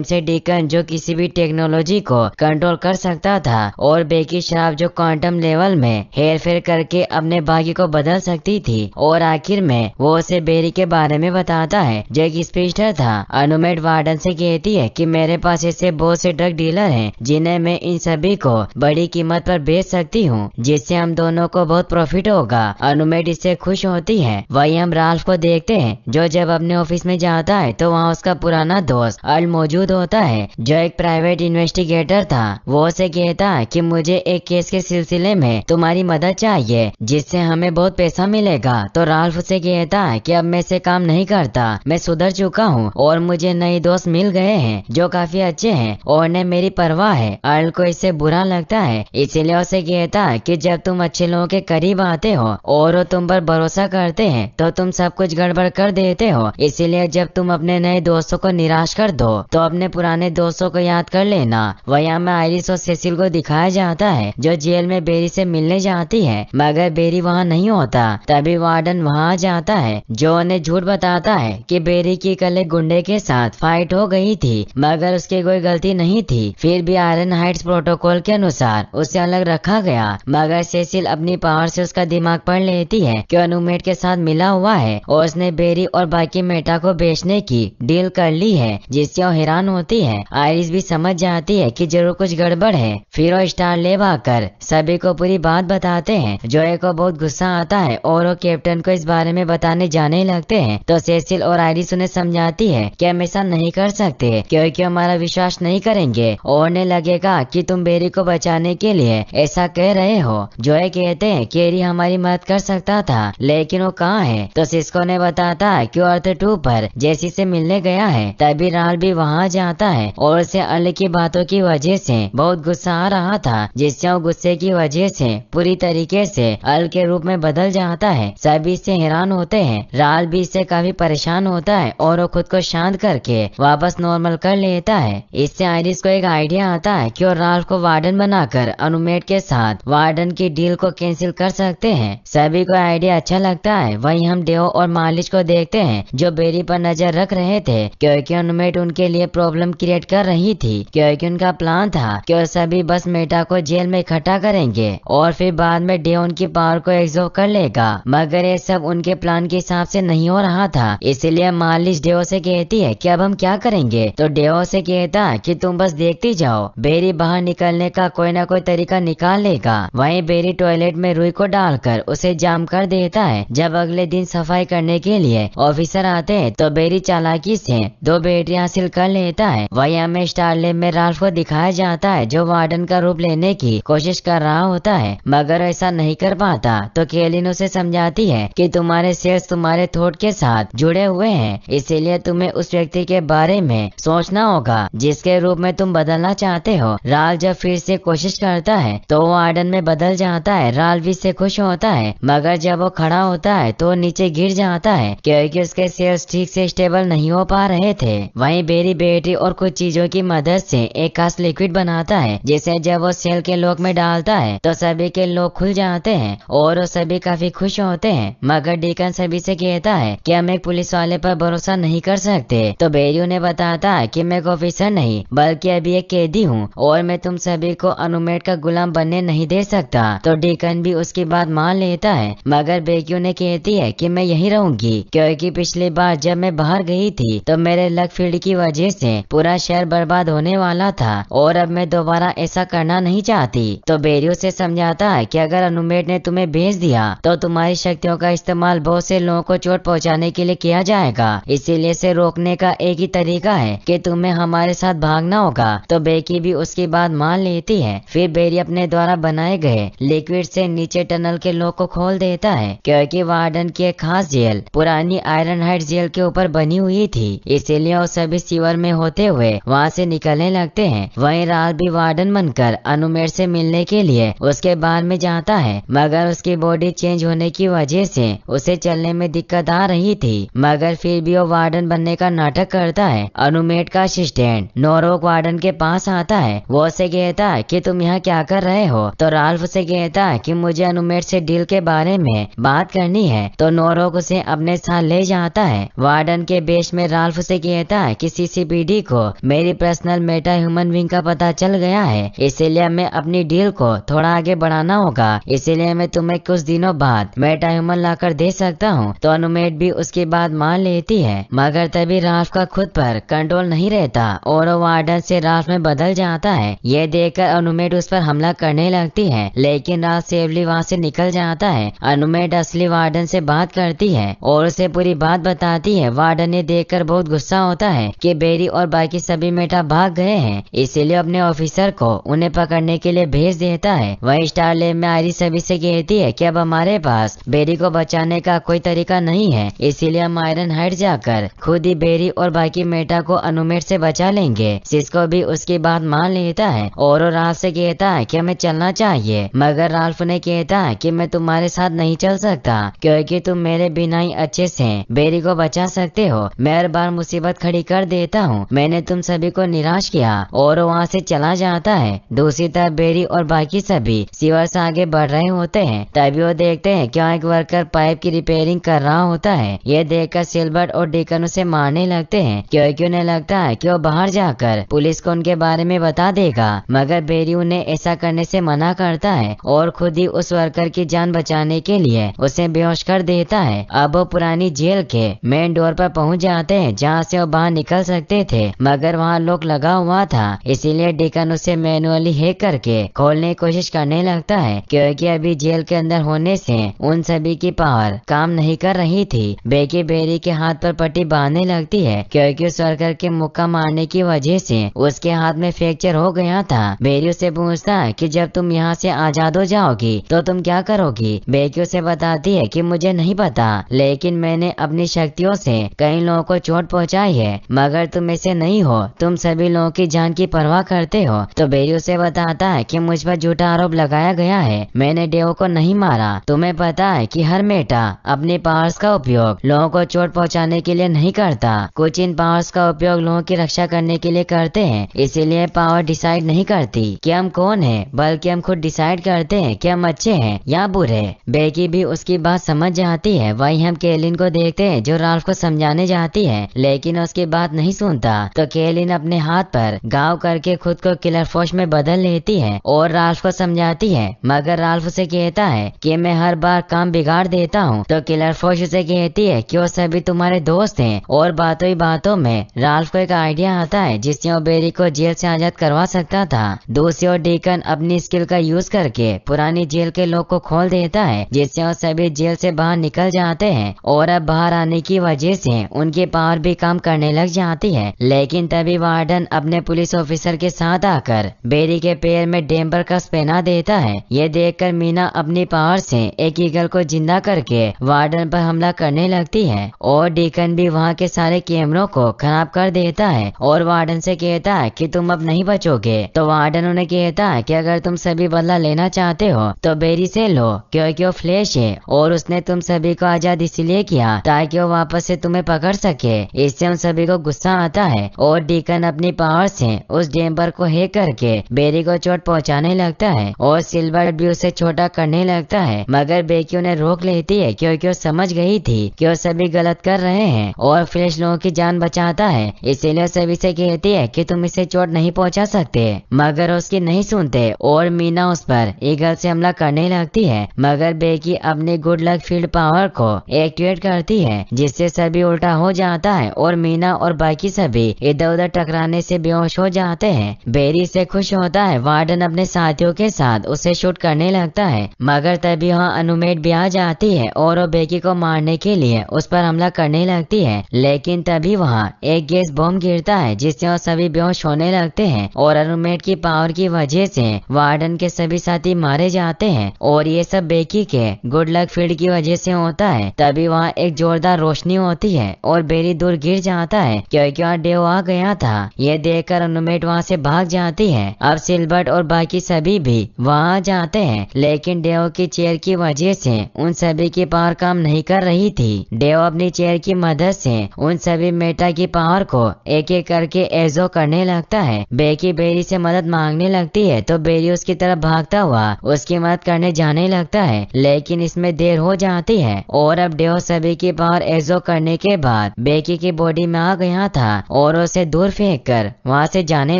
से डिकन जो किसी भी टेक्नोलॉजी को कंट्रोल कर सकता था और बेकी शराब जो क्वांटम लेवल में हेर फेर करके अपने भाग्य को बदल सकती थी और आखिर में वो उसे बेरी के बारे में बताता है जो एक स्पीस्टर था अनुमेट वार्डन से कहती है कि मेरे पास ऐसे बहुत से ड्रग डीलर हैं जिन्हें मैं इन सभी को बड़ी कीमत पर बेच सकती हूँ जिससे हम दोनों को बहुत प्रॉफिट होगा अनुमेट इससे खुश होती है वही हम राल्फ को देखते हैं जो जब अपने ऑफिस में जाता है तो वहाँ उसका उसका पुराना दोस्त अल मौजूद होता है जो एक प्राइवेट इन्वेस्टिगेटर था वो उसे कहता कि मुझे एक केस के सिलसिले में तुम्हारी मदद चाहिए जिससे हमें बहुत पैसा मिलेगा तो राल्फ उसे कहता कि अब मैं ऐसे काम नहीं करता मैं सुधर चुका हूँ और मुझे नए दोस्त मिल गए हैं जो काफी अच्छे हैं और न मेरी परवाह है अर्ल को इससे बुरा लगता है इसीलिए उसे कहता कि जब तुम अच्छे लोगों के करीब आते हो और वो तुम पर भरोसा करते हैं तो तुम सब कुछ गड़बड़ कर देते हो इसीलिए जब तुम अपने नए दोस्त दोस्तों को निराश कर दो तो अपने पुराने दोस्तों को याद कर लेना वहाँ में आयरिस और सेसिल को दिखाया जाता है जो जेल में बेरी से मिलने जाती है मगर बेरी वहाँ नहीं होता तभी वार्डन वहाँ जाता है जो उन्हें झूठ बताता है कि बेरी की कल एक गुंडे के साथ फाइट हो गई थी मगर उसकी कोई गलती नहीं थी फिर भी आयरन हाइट्स प्रोटोकॉल के अनुसार उसे अलग रखा गया मगर सेसिल अपनी पावर से उसका दिमाग पढ़ लेती है कि अनुमेट के साथ मिला हुआ है और उसने बेरी और बाकी मेटा को बेचने की डील कर ली है जिससे वो हैरान होती है आयरिस भी समझ जाती है कि जरूर कुछ गड़बड़ है फिर वो स्टार ले कर सभी को पूरी बात बताते हैं जोए को बहुत गुस्सा आता है और वो कैप्टन को इस बारे में बताने जाने लगते हैं तो सेसिल और आयरिस उन्हें समझाती है कि हम ऐसा नहीं कर सकते क्योंकि हमारा विश्वास नहीं करेंगे और ने लगेगा कि तुम बेरी को बचाने के लिए ऐसा कह रहे हो जोए कहते हैं केरी हमारी मदद कर सकता था लेकिन वो कहाँ है तो सिस्को ने बताता है कि अर्थ टू पर जैसी से मिलने गया है तभी लाल भी वहाँ जाता है और उसे अल की बातों की वजह से बहुत गुस्सा आ रहा था जिससे वो गुस्से की वजह से पूरी तरीके से अल के रूप में बदल जाता है सभी इससे हैरान होते हैं लाल भी इससे काफी परेशान होता है और वो खुद को शांत करके वापस नॉर्मल कर लेता है इससे आयरिस को एक आइडिया आता है कि वो राल को वार्डन बनाकर अनुमेट के साथ वार्डन की डील को कैंसिल कर सकते हैं सभी को आइडिया अच्छा लगता है वही हम डेओ और मालिश को देखते हैं जो बेरी पर नजर रख रहे थे थे क्योंकि उनमेट उनके लिए प्रॉब्लम क्रिएट कर रही थी क्योंकि उनका प्लान था कि सभी बस मेटा को जेल में इकट्ठा करेंगे और फिर बाद में डे उनकी पावर को एग्जॉर्व कर लेगा मगर ये सब उनके प्लान के हिसाब से नहीं हो रहा था इसीलिए मालिश डेओ से कहती है कि अब हम क्या करेंगे तो डेओ से कहता कि तुम बस देखती जाओ बेरी बाहर निकलने का कोई ना कोई तरीका निकाल लेगा वहीं बेरी टॉयलेट में रुई को डालकर उसे जाम कर देता है जब अगले दिन सफाई करने के लिए ऑफिसर आते हैं तो बेरी चालाकी हैं दो बेटियां हासिल कर लेता है वही हमें स्टारले में राल्फ को दिखाया जाता है जो वार्डन का रूप लेने की कोशिश कर रहा होता है मगर ऐसा नहीं कर पाता तो केलिन उसे समझाती है की तुम्हारे सेल्स तुम्हारे थोट के साथ जुड़े हुए हैं इसीलिए तुम्हें उस व्यक्ति के बारे में सोचना होगा जिसके रूप में तुम बदलना चाहते हो राल जब फिर से कोशिश करता है तो वो आर्डन में बदल जाता है राल भी से खुश होता है मगर जब वो खड़ा होता है तो नीचे गिर जाता है क्योंकि उसके सेल्स ठीक से स्टेबल नहीं हो पा पा रहे थे वहीं बेरी बेटी और कुछ चीजों की मदद से एक खास लिक्विड बनाता है जिसे जब वो सेल के लोक में डालता है तो सभी के लोग खुल जाते हैं और वो सभी काफी खुश होते हैं मगर डीकन सभी से कहता है कि हम एक पुलिस वाले पर भरोसा नहीं कर सकते तो बेरी उन्हें बताता है कि मैं एक ऑफिसर नहीं बल्कि अभी एक कैदी हूँ और मैं तुम सभी को अनुमेट का गुलाम बनने नहीं दे सकता तो डीकन भी उसकी बात मान लेता है मगर बेकी उन्हें कहती है कि मैं यहीं रहूंगी क्योंकि पिछली बार जब मैं बाहर गई थी तो मेरे लक फील्ड की वजह से पूरा शहर बर्बाद होने वाला था और अब मैं दोबारा ऐसा करना नहीं चाहती तो बेरियो से समझाता है कि अगर अनुमेट ने तुम्हें भेज दिया तो तुम्हारी शक्तियों का इस्तेमाल बहुत से लोगों को चोट पहुँचाने के लिए किया जाएगा इसीलिए इसे रोकने का एक ही तरीका है की तुम्हें हमारे साथ भागना होगा तो बेकी भी उसकी बात मान लेती है फिर बेरी अपने द्वारा बनाए गए लिक्विड ऐसी नीचे टनल के लोग को खोल देता है क्योंकि वार्डन की एक खास जेल पुरानी आयरन हाइट जेल के ऊपर बनी हुई थी इसीलिए वो सभी सीवर में होते हुए वहाँ से निकलने लगते हैं वहीं राज भी वार्डन बनकर अनुमेर से मिलने के लिए उसके बार में जाता है मगर उसकी बॉडी चेंज होने की वजह से उसे चलने में दिक्कत आ रही थी मगर फिर भी वो वार्डन बनने का नाटक करता है अनुमेट का असिस्टेंट नोरोक वार्डन के पास आता है वो उसे कहता है कि तुम यहाँ क्या कर रहे हो तो राल्फ उसे कहता है कि मुझे अनुमेट से डील के बारे में बात करनी है तो नोरोक उसे अपने साथ ले जाता है वार्डन के बेस में राल्फ माल्फ से कहता है कि सीसीबीडी को मेरी पर्सनल मेटा ह्यूमन विंग का पता चल गया है इसीलिए मैं अपनी डील को थोड़ा आगे बढ़ाना होगा इसीलिए मैं तुम्हें कुछ दिनों बाद मेटा ह्यूमन लाकर दे सकता हूँ तो अनुमेट भी उसकी बात मान लेती है मगर तभी राफ का खुद पर कंट्रोल नहीं रहता और वार्डन से राफ में बदल जाता है ये देखकर अनुमेट उस पर हमला करने लगती है लेकिन राल्फ सेवली वहाँ से निकल जाता है अनुमेट असली वार्डन से बात करती है और उसे पूरी बात बताती है वार्डन ने देखकर वो बहुत गुस्सा होता है कि बेरी और बाकी सभी मेटा भाग गए हैं इसीलिए अपने ऑफिसर को उन्हें पकड़ने के लिए भेज देता है वही स्टार लैब में आयरी सभी से कहती है कि अब हमारे पास बेरी को बचाने का कोई तरीका नहीं है इसीलिए हम आयरन हट जाकर खुद ही बेरी और बाकी मेटा को अनुमेट से बचा लेंगे सिस्को भी उसकी बात मान लेता है और राल्फ से कहता है की हमें चलना चाहिए मगर राल्फ ने कहता है की मैं तुम्हारे साथ नहीं चल सकता क्योंकि तुम मेरे बिना ही अच्छे से बेरी को बचा सकते हो मैं बार मुसीबत खड़ी कर देता हूँ मैंने तुम सभी को निराश किया और वहाँ से चला जाता है दूसरी तरफ बेरी और बाकी सभी सीवर से आगे बढ़ रहे होते हैं तभी वो देखते हैं क्यों एक वर्कर पाइप की रिपेयरिंग कर रहा होता है ये देखकर सिल्बर्ट और डिकन उसे मारने लगते हैं क्योंकि उन्हें लगता है कि वो बाहर जाकर पुलिस को उनके बारे में बता देगा मगर बेरी उन्हें ऐसा करने से मना करता है और खुद ही उस वर्कर की जान बचाने के लिए उसे बेहोश कर देता है अब वो पुरानी जेल के मेन डोर पर पहुंच जाते हैं जहाँ से वो बाहर निकल सकते थे मगर वहाँ लोग लगा हुआ था इसीलिए डिकन उसे मैनुअली हैक करके खोलने की कोशिश करने लगता है क्योंकि अभी जेल के अंदर होने से उन सभी की पावर काम नहीं कर रही थी बेकी बेरी के हाथ पर पट्टी बांधने लगती है क्योंकि सरकर के मुक्का मारने की वजह से उसके हाथ में फ्रैक्चर हो गया था बेरी उसे पूछता है कि जब तुम यहाँ से आजाद हो जाओगी तो तुम क्या करोगी बेकी उसे बताती है कि मुझे नहीं पता लेकिन मैंने अपनी शक्तियों से कई लोगों को चोट पहुंचाई है मगर तुम ऐसे नहीं हो तुम सभी लोगों की जान की परवाह करते हो तो बेरियो से बताता है कि मुझ पर झूठा आरोप लगाया गया है मैंने डेओ को नहीं मारा तुम्हें पता है कि हर मेटा अपने पावर्स का उपयोग लोगों को चोट पहुंचाने के लिए नहीं करता कुछ इन पावर्स का उपयोग लोगों की रक्षा करने के लिए करते हैं इसीलिए पावर डिसाइड नहीं करती कि हम कौन है बल्कि हम खुद डिसाइड करते हैं कि हम अच्छे हैं या बुरे बेकी भी उसकी बात समझ जाती है वही हम केलिन को देखते हैं जो राल्फ को समझाने जाती है लेकिन उसकी बात नहीं सुनता तो केलिन अपने हाथ पर गाँव करके खुद को किलर फोर्स में बदल लेती है और राल्फ को समझाती है मगर राल्फ उसे कहता है कि मैं हर बार काम बिगाड़ देता हूँ तो किलर फोर्स उसे कहती है की वो सभी तुम्हारे दोस्त है और बातों ही बातों में राल्फ को एक आइडिया आता है जिससे वो बेरी को जेल ऐसी आजाद करवा सकता था दूसरी ओर डीकन अपनी स्किल का यूज करके पुरानी जेल के लोग को खोल देता है जिससे वो सभी जेल से बाहर निकल जाते हैं और अब बाहर आने की वजह से उनके पास और भी काम करने लग जाती है लेकिन तभी वार्डन अपने पुलिस ऑफिसर के साथ आकर बेरी के पैर में डेम्बर का पहना देता है ये देखकर मीना अपनी पावर से एक ईगल को जिंदा करके वार्डन पर हमला करने लगती है और डीकन भी वहाँ के सारे कैमरों को खराब कर देता है और वार्डन से कहता है कि तुम अब नहीं बचोगे तो वार्डन उन्हें कहता है कि अगर तुम सभी बदला लेना चाहते हो तो बेरी से लो क्योंकि वो फ्लैश है और उसने तुम सभी को आजाद इसीलिए किया ताकि वो वापस से तुम्हें पकड़ सके इससे उन सभी को गुस्सा आता है और डीकन अपनी पावर से उस डेम्बर को हे करके बेरी को चोट पहुंचाने लगता है और सिल्वर भी उसे छोटा करने लगता है मगर बेकी उन्हें रोक लेती है क्योंकि वो समझ गई थी कि वो सभी गलत कर रहे हैं और फ्रेश लोगों की जान बचाता है इसीलिए सभी से कहती है कि तुम इसे चोट नहीं पहुंचा सकते मगर उसकी नहीं सुनते और मीना उस पर ईगल से हमला करने लगती है मगर बेकी अपने गुड लक फील्ड पावर को एक्टिवेट करती है जिससे सभी उल्टा हो जाता है और मीना और बाकी सभी इधर उधर टकराने से बेहोश हो जाते हैं बेरी से खुश होता है वार्डन अपने साथियों के साथ उसे शूट करने लगता है मगर तभी वहाँ अनुमेट भी आ जाती है और वो बेकी को मारने के लिए उस पर हमला करने लगती है लेकिन तभी वहाँ एक गैस बम गिरता है जिससे वो सभी बेहोश होने लगते हैं और अनुमेट की पावर की वजह से वार्डन के सभी साथी मारे जाते हैं और ये सब बेकी के गुड लक फील्ड की वजह से होता है तभी वहाँ एक जोरदार रोशनी होती है और बेरी दूर गिर जाता है क्योंकि वहाँ डेव आ गया था ये देखकर अनुमेट वहाँ से भाग जाती है अब सिल्बर्ट और बाकी सभी भी वहाँ जाते हैं लेकिन डेव की चेयर की वजह से उन सभी की पावर काम नहीं कर रही थी डेव अपनी चेयर की मदद से उन सभी मेटा की पावर को एक एक करके एजो करने लगता है बेकी बेरी से मदद मांगने लगती है तो बेरी उसकी तरफ भागता हुआ उसकी मदद करने जाने लगता है लेकिन इसमें देर हो जाती है और अब डेव सभी की पावर एजो करने के बाद बेकी लड़की की बॉडी में आ गया था और उसे दूर फेंक कर वहाँ से जाने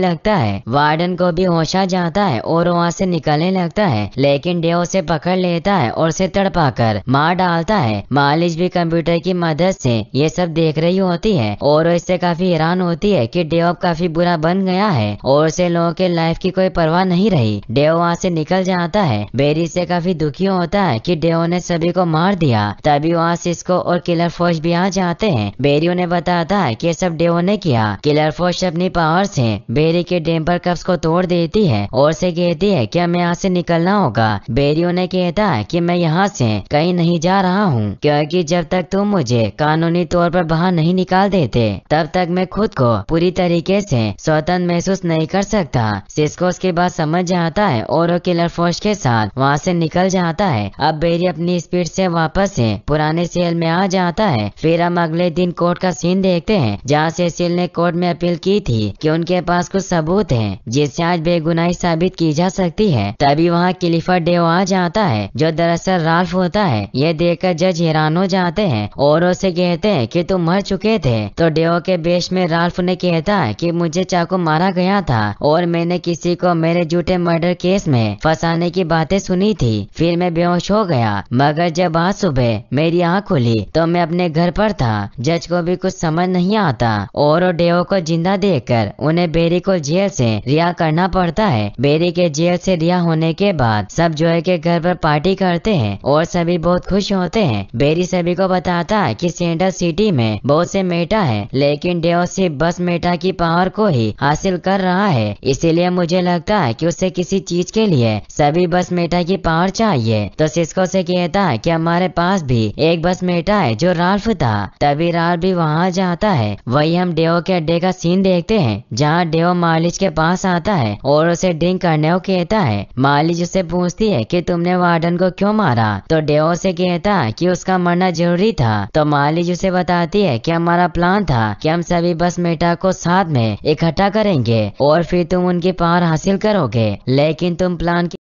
लगता है वार्डन को भी होशा जाता है और वहाँ से निकलने लगता है लेकिन डे उसे पकड़ लेता है और उसे तड़पा कर मार डालता है मालिश भी कंप्यूटर की मदद ऐसी ये सब देख रही होती है और इससे काफी हैरान होती है की डेव काफी बुरा बन गया है और उसे लोगों के लाइफ की कोई परवाह नहीं रही डेव वहाँ से निकल जाता है बेरी से काफी दुखी होता है कि डेओ ने सभी को मार दिया तभी वहाँ सिस्को और किलर फौज भी आ जाते हैं बेरी ने बताया है कि सब डेओ ने किया किलर फोर्स अपनी पावर से बेरी के डेम्पर कप्स को तोड़ देती है और से कहती है कि हमें यहाँ से निकलना होगा बेरियो ने कहता है कि मैं यहाँ से कहीं नहीं जा रहा हूँ क्योंकि जब तक तुम मुझे कानूनी तौर पर बाहर नहीं निकाल देते तब तक मैं खुद को पूरी तरीके से स्वतंत्र महसूस नहीं कर सकता सिस्को उसके बाद समझ जाता है और वो किलर फोर्स के साथ वहाँ से निकल जाता है अब बेरी अपनी स्पीड से वापस से पुराने सेल में आ जाता है फिर हम अगले दिन कोर्ट का सीन देखते हैं जहां सेसिल ने कोर्ट में अपील की थी कि उनके पास कुछ सबूत हैं जिससे आज बेगुनाही साबित की जा सकती है तभी वहां क्लिफर डेव आ जाता है जो दरअसल राल्फ होता है ये देखकर जज हैरान हो जाते हैं और उसे कहते हैं कि तुम मर चुके थे तो डेव के बेश में राल्फ ने कहता है कि मुझे चाकू मारा गया था और मैंने किसी को मेरे झूठे मर्डर केस में फंसाने की बातें सुनी थी फिर मैं बेहोश हो गया मगर जब आज सुबह मेरी आँख खुली तो मैं अपने घर पर था जज को भी भी कुछ समझ नहीं आता और डेओ को जिंदा देखकर उन्हें बेरी को जेल से रिहा करना पड़ता है बेरी के जेल से रिहा होने के बाद सब जोए के घर पर पार्टी करते हैं और सभी बहुत खुश होते हैं बेरी सभी को बताता है कि सेंटर सिटी में बहुत से मेटा है लेकिन डेओ सिर्फ बस मेटा की पावर को ही हासिल कर रहा है इसीलिए मुझे लगता है कि उसे किसी चीज के लिए सभी बस मेटा की पावर चाहिए तो सिस्को से कहता है की हमारे पास भी एक बस मेटा है जो राल्फ था तभी राल भी वहाँ वहाँ जाता है वही हम डेओ के अड्डे का सीन देखते हैं जहाँ डेओ मालिश के पास आता है और उसे ड्रिंक करने को कहता है मालिश उसे पूछती है कि तुमने वार्डन को क्यों मारा तो डेओ से कहता कि उसका मरना जरूरी था तो मालिश उसे बताती है कि हमारा प्लान था कि हम सभी बस मेटा को साथ में इकट्ठा करेंगे और फिर तुम उनकी पार हासिल करोगे लेकिन तुम प्लान